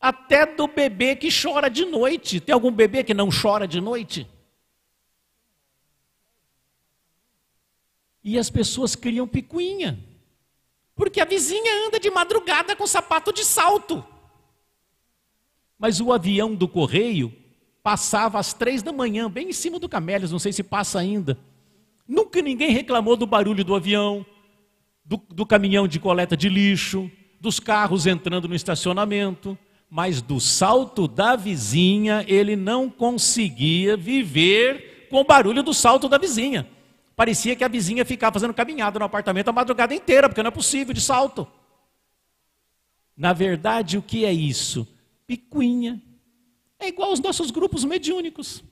até do bebê que chora de noite. Tem algum bebê que não chora de noite? E as pessoas criam picuinha, porque a vizinha anda de madrugada com sapato de salto. Mas o avião do correio passava às três da manhã, bem em cima do Camélios, não sei se passa ainda. Nunca ninguém reclamou do barulho do avião, do, do caminhão de coleta de lixo, dos carros entrando no estacionamento, mas do salto da vizinha ele não conseguia viver com o barulho do salto da vizinha. Parecia que a vizinha ficava fazendo caminhada no apartamento a madrugada inteira, porque não é possível de salto. Na verdade, o que é isso? Picuinha, é igual aos nossos grupos mediúnicos.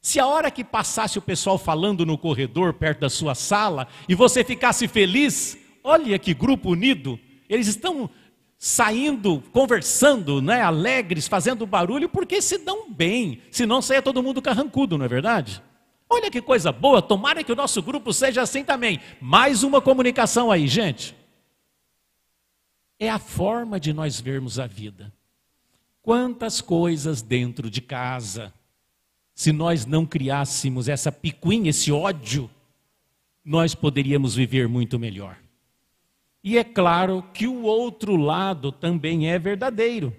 Se a hora que passasse o pessoal falando no corredor, perto da sua sala, e você ficasse feliz, olha que grupo unido, eles estão saindo, conversando, né, alegres, fazendo barulho, porque se dão bem, senão saia todo mundo carrancudo, não é verdade? Olha que coisa boa, tomara que o nosso grupo seja assim também. Mais uma comunicação aí, gente. É a forma de nós vermos a vida. Quantas coisas dentro de casa, se nós não criássemos essa picuinha, esse ódio, nós poderíamos viver muito melhor. E é claro que o outro lado também é verdadeiro.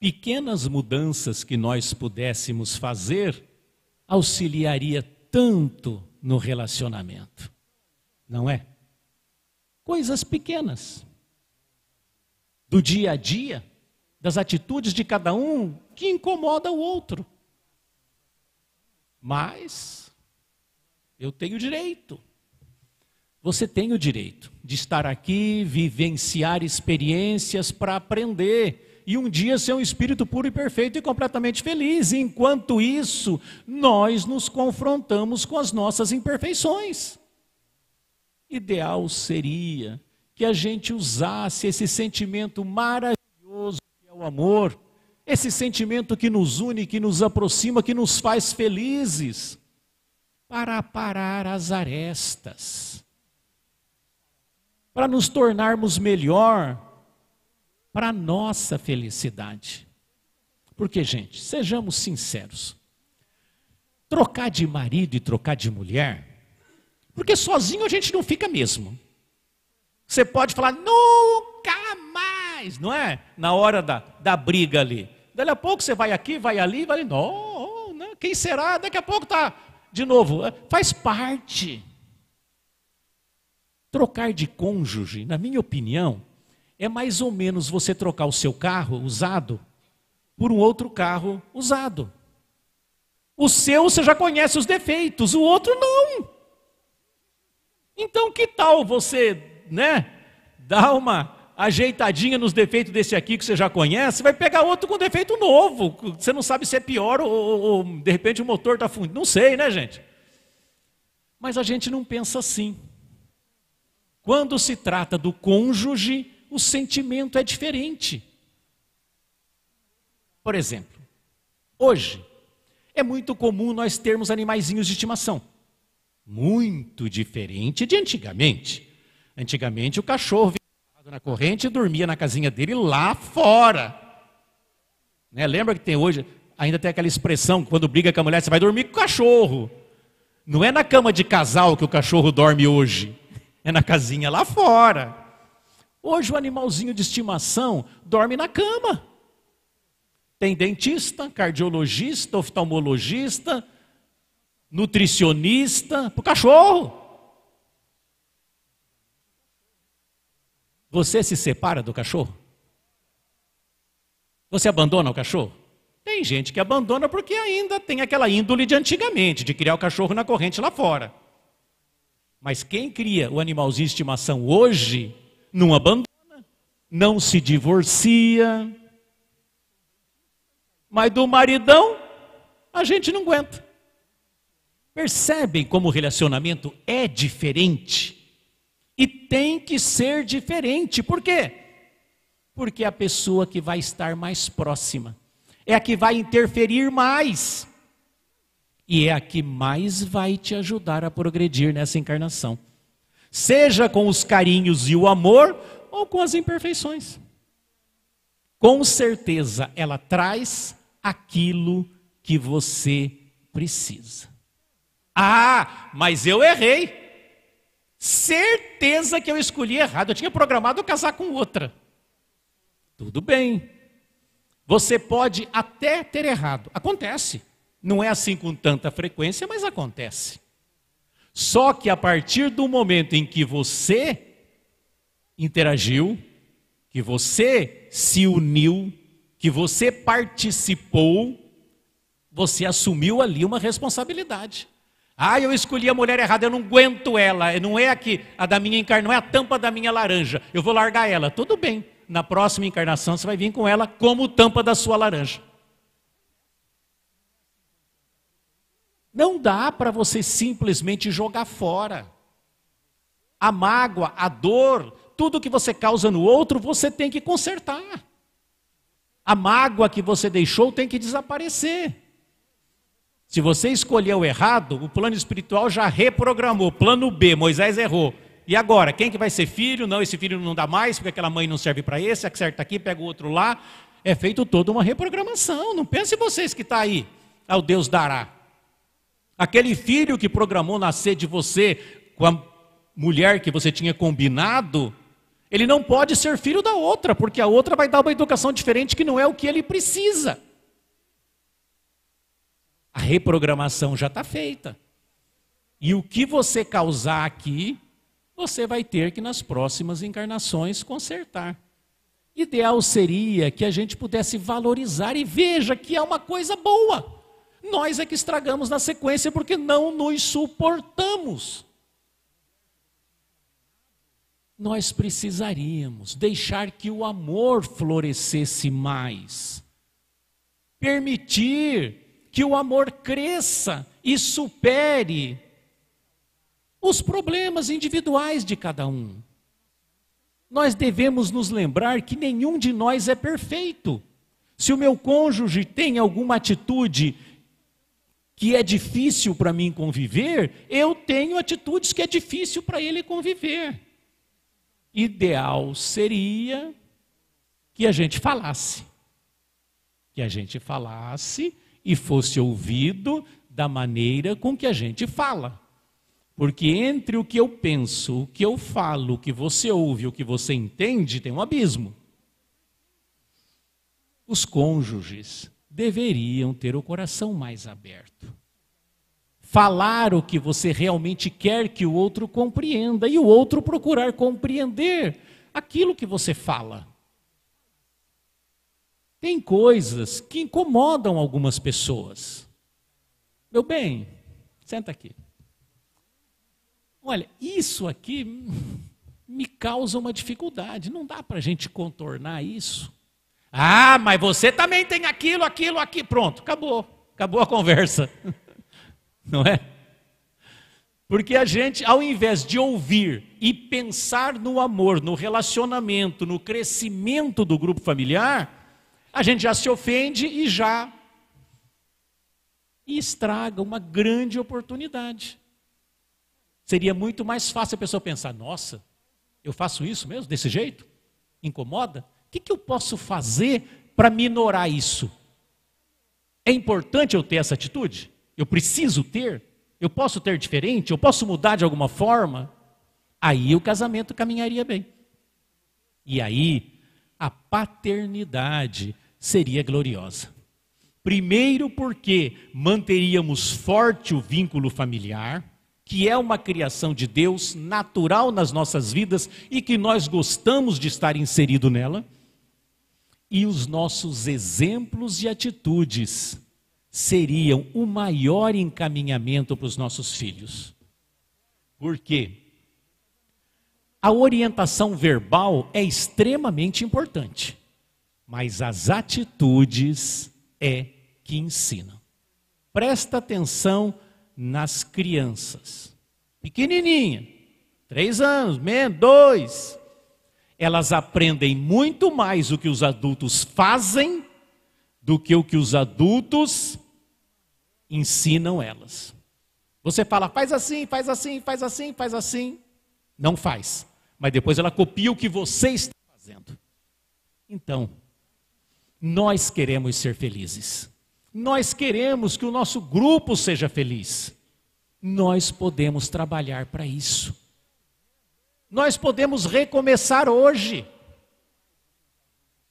Pequenas mudanças que nós pudéssemos fazer auxiliaria tanto no relacionamento, não é? Coisas pequenas do dia a dia das atitudes de cada um que incomoda o outro. Mas eu tenho direito. Você tem o direito de estar aqui, vivenciar experiências para aprender e um dia ser um espírito puro e perfeito e completamente feliz. Enquanto isso, nós nos confrontamos com as nossas imperfeições. Ideal seria que a gente usasse esse sentimento maravilhoso o amor, esse sentimento que nos une, que nos aproxima, que nos faz felizes, para parar as arestas, para nos tornarmos melhor, para a nossa felicidade. Porque, gente, sejamos sinceros, trocar de marido e trocar de mulher, porque sozinho a gente não fica mesmo. Você pode falar, não, mais, não é? Na hora da, da briga ali. Daí a pouco você vai aqui, vai ali, vai ali. Não, não né? quem será? Daqui a pouco está de novo. Ah, faz parte. Trocar de cônjuge, na minha opinião, é mais ou menos você trocar o seu carro usado por um outro carro usado. O seu você já conhece os defeitos, o outro não. Então que tal você, né, dar uma ajeitadinha nos defeitos desse aqui que você já conhece, vai pegar outro com defeito novo. Você não sabe se é pior ou, ou, ou de repente o motor está fundo. Não sei, né, gente? Mas a gente não pensa assim. Quando se trata do cônjuge, o sentimento é diferente. Por exemplo, hoje é muito comum nós termos animaizinhos de estimação. Muito diferente de antigamente. Antigamente o cachorro na corrente e dormia na casinha dele lá fora. Né? Lembra que tem hoje, ainda tem aquela expressão, quando briga com a mulher, você vai dormir com o cachorro. Não é na cama de casal que o cachorro dorme hoje, é na casinha lá fora. Hoje o animalzinho de estimação dorme na cama. Tem dentista, cardiologista, oftalmologista, nutricionista, para o cachorro. Você se separa do cachorro? Você abandona o cachorro? Tem gente que abandona porque ainda tem aquela índole de antigamente, de criar o cachorro na corrente lá fora. Mas quem cria o animalzinho de estimação hoje, não abandona, não se divorcia. Mas do maridão, a gente não aguenta. Percebem como o relacionamento é diferente? E tem que ser diferente. Por quê? Porque é a pessoa que vai estar mais próxima é a que vai interferir mais e é a que mais vai te ajudar a progredir nessa encarnação. Seja com os carinhos e o amor ou com as imperfeições. Com certeza ela traz aquilo que você precisa. Ah, mas eu errei. Certeza que eu escolhi errado. Eu tinha programado casar com outra. Tudo bem. Você pode até ter errado. Acontece. Não é assim com tanta frequência, mas acontece. Só que a partir do momento em que você interagiu, que você se uniu, que você participou, você assumiu ali uma responsabilidade. Ah, eu escolhi a mulher errada, eu não aguento ela, é, não é aqui a da minha encarnação, é a tampa da minha laranja, eu vou largar ela. Tudo bem, na próxima encarnação você vai vir com ela como tampa da sua laranja. Não dá para você simplesmente jogar fora. A mágoa, a dor, tudo que você causa no outro, você tem que consertar. A mágoa que você deixou tem que desaparecer. Se você escolheu errado, o plano espiritual já reprogramou. Plano B, Moisés errou. E agora, quem que vai ser filho? Não, esse filho não dá mais, porque aquela mãe não serve para esse, acerta aqui, pega o outro lá. É feito toda uma reprogramação. Não pense vocês que está aí. Ao ah, Deus dará. Aquele filho que programou nascer de você com a mulher que você tinha combinado, ele não pode ser filho da outra, porque a outra vai dar uma educação diferente que não é o que ele precisa. A reprogramação já está feita. E o que você causar aqui, você vai ter que nas próximas encarnações consertar. Ideal seria que a gente pudesse valorizar e veja que é uma coisa boa. Nós é que estragamos na sequência porque não nos suportamos. Nós precisaríamos deixar que o amor florescesse mais, permitir que o amor cresça e supere os problemas individuais de cada um. Nós devemos nos lembrar que nenhum de nós é perfeito. Se o meu cônjuge tem alguma atitude que é difícil para mim conviver, eu tenho atitudes que é difícil para ele conviver. Ideal seria que a gente falasse. Que a gente falasse e fosse ouvido da maneira com que a gente fala. Porque entre o que eu penso, o que eu falo, o que você ouve, o que você entende, tem um abismo. Os cônjuges deveriam ter o coração mais aberto. Falar o que você realmente quer que o outro compreenda e o outro procurar compreender aquilo que você fala. Tem coisas que incomodam algumas pessoas. Meu bem, senta aqui. Olha, isso aqui me causa uma dificuldade. Não dá para a gente contornar isso. Ah, mas você também tem aquilo, aquilo, aqui. Pronto, acabou. Acabou a conversa. Não é? Porque a gente, ao invés de ouvir e pensar no amor, no relacionamento, no crescimento do grupo familiar, a gente já se ofende e já e estraga uma grande oportunidade. Seria muito mais fácil a pessoa pensar: nossa, eu faço isso mesmo, desse jeito? Incomoda? O que, que eu posso fazer para minorar isso? É importante eu ter essa atitude? Eu preciso ter? Eu posso ter diferente? Eu posso mudar de alguma forma? Aí o casamento caminharia bem. E aí a paternidade seria gloriosa. Primeiro, porque manteríamos forte o vínculo familiar, que é uma criação de Deus natural nas nossas vidas e que nós gostamos de estar inserido nela. E os nossos exemplos e atitudes seriam o maior encaminhamento para os nossos filhos. Por quê? A orientação verbal é extremamente importante mas as atitudes é que ensinam. Presta atenção nas crianças. Pequenininha, três anos, menos, dois. Elas aprendem muito mais o que os adultos fazem do que o que os adultos ensinam elas. Você fala, faz assim, faz assim, faz assim, faz assim. Não faz. Mas depois ela copia o que você está fazendo. Então, nós queremos ser felizes. Nós queremos que o nosso grupo seja feliz. Nós podemos trabalhar para isso. Nós podemos recomeçar hoje.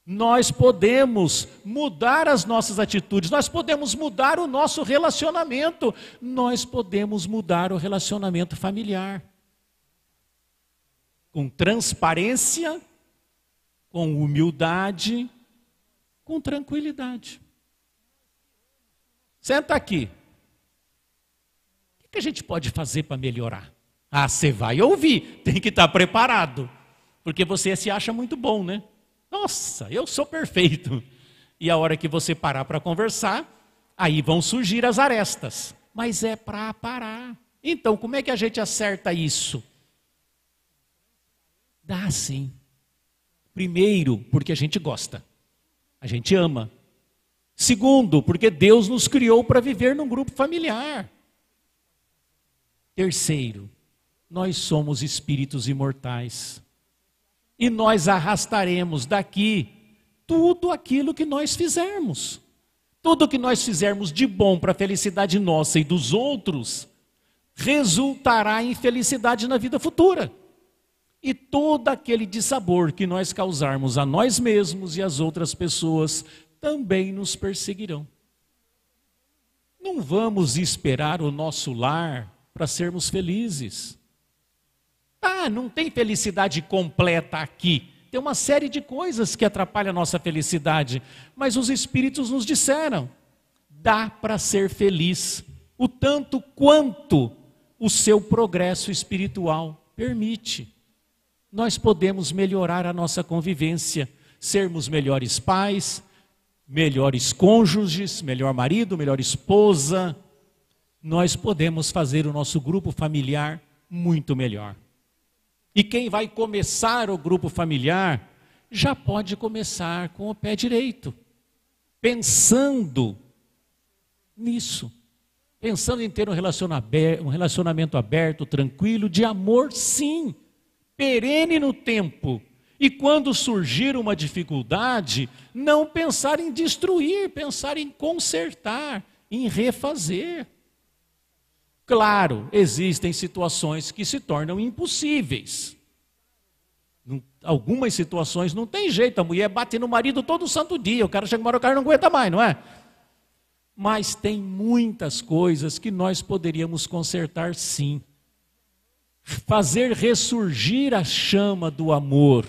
Nós podemos mudar as nossas atitudes, nós podemos mudar o nosso relacionamento, nós podemos mudar o relacionamento familiar. Com transparência, com humildade, com tranquilidade. Senta aqui. O que a gente pode fazer para melhorar? Ah, você vai ouvir, tem que estar tá preparado. Porque você se acha muito bom, né? Nossa, eu sou perfeito. E a hora que você parar para conversar, aí vão surgir as arestas. Mas é para parar. Então, como é que a gente acerta isso? Dá sim. Primeiro, porque a gente gosta. A gente ama. Segundo, porque Deus nos criou para viver num grupo familiar. Terceiro, nós somos espíritos imortais. E nós arrastaremos daqui tudo aquilo que nós fizermos. Tudo que nós fizermos de bom para a felicidade nossa e dos outros resultará em felicidade na vida futura. E todo aquele dissabor que nós causarmos a nós mesmos e às outras pessoas também nos perseguirão. Não vamos esperar o nosso lar para sermos felizes. Ah, não tem felicidade completa aqui. Tem uma série de coisas que atrapalham a nossa felicidade, mas os espíritos nos disseram: dá para ser feliz o tanto quanto o seu progresso espiritual permite nós podemos melhorar a nossa convivência, sermos melhores pais, melhores cônjuges, melhor marido, melhor esposa. Nós podemos fazer o nosso grupo familiar muito melhor. E quem vai começar o grupo familiar já pode começar com o pé direito, pensando nisso, pensando em ter um relacionamento aberto, tranquilo, de amor, sim, perene no tempo. E quando surgir uma dificuldade, não pensar em destruir, pensar em consertar, em refazer. Claro, existem situações que se tornam impossíveis. algumas situações não tem jeito, a mulher bate no marido todo santo dia, o cara chega uma hora, o cara não aguenta mais, não é? Mas tem muitas coisas que nós poderíamos consertar sim fazer ressurgir a chama do amor,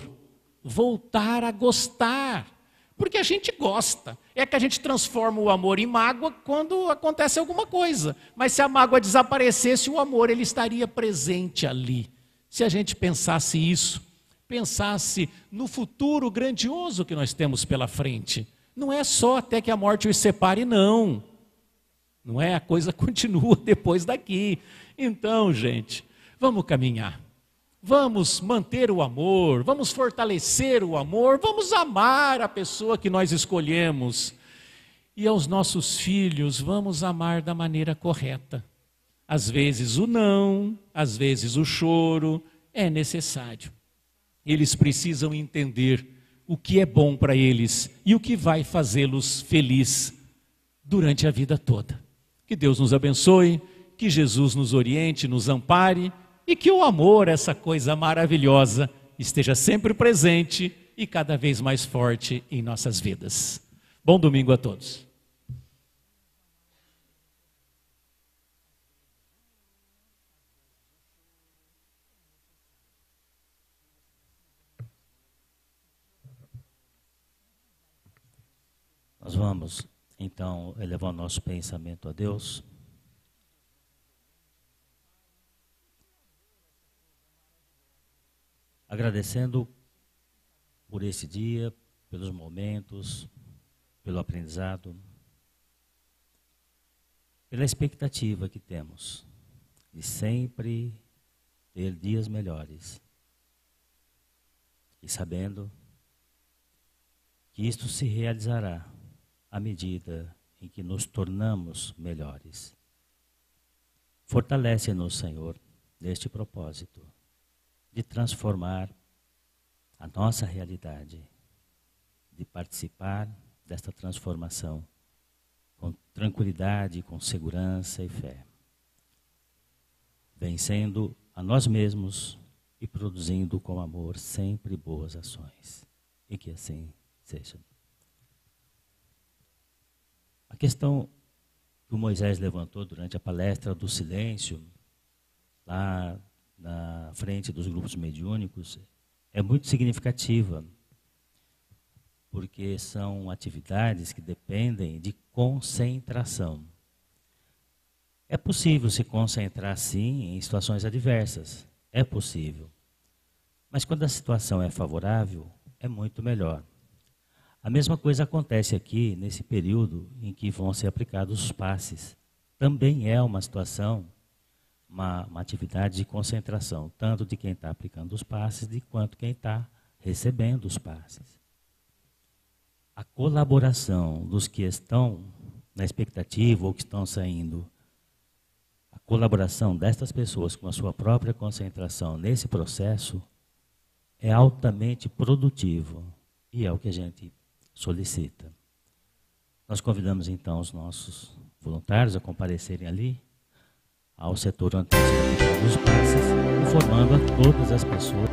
voltar a gostar. Porque a gente gosta. É que a gente transforma o amor em mágoa quando acontece alguma coisa. Mas se a mágoa desaparecesse, o amor ele estaria presente ali. Se a gente pensasse isso, pensasse no futuro grandioso que nós temos pela frente. Não é só até que a morte os separe, não. Não é? A coisa continua depois daqui. Então, gente, Vamos caminhar. Vamos manter o amor, vamos fortalecer o amor, vamos amar a pessoa que nós escolhemos. E aos nossos filhos, vamos amar da maneira correta. Às vezes o não, às vezes o choro, é necessário. Eles precisam entender o que é bom para eles e o que vai fazê-los felizes durante a vida toda. Que Deus nos abençoe, que Jesus nos oriente, nos ampare e que o amor, essa coisa maravilhosa, esteja sempre presente e cada vez mais forte em nossas vidas. Bom domingo a todos. Nós vamos, então, elevar o nosso pensamento a Deus. agradecendo por esse dia, pelos momentos, pelo aprendizado, pela expectativa que temos de sempre ter dias melhores. E sabendo que isto se realizará à medida em que nos tornamos melhores. Fortalece-nos, Senhor, neste propósito de transformar a nossa realidade, de participar desta transformação com tranquilidade, com segurança e fé, vencendo a nós mesmos e produzindo com amor sempre boas ações. E que assim seja. A questão que o Moisés levantou durante a palestra do silêncio, lá na frente dos grupos mediúnicos é muito significativa, porque são atividades que dependem de concentração. É possível se concentrar sim em situações adversas, é possível. Mas quando a situação é favorável, é muito melhor. A mesma coisa acontece aqui nesse período em que vão ser aplicados os passes. Também é uma situação uma, uma atividade de concentração, tanto de quem está aplicando os passes, de quanto quem está recebendo os passes. A colaboração dos que estão na expectativa ou que estão saindo, a colaboração destas pessoas com a sua própria concentração nesse processo é altamente produtivo e é o que a gente solicita. Nós convidamos então os nossos voluntários a comparecerem ali ao setor antes dos os informando a todas as pessoas.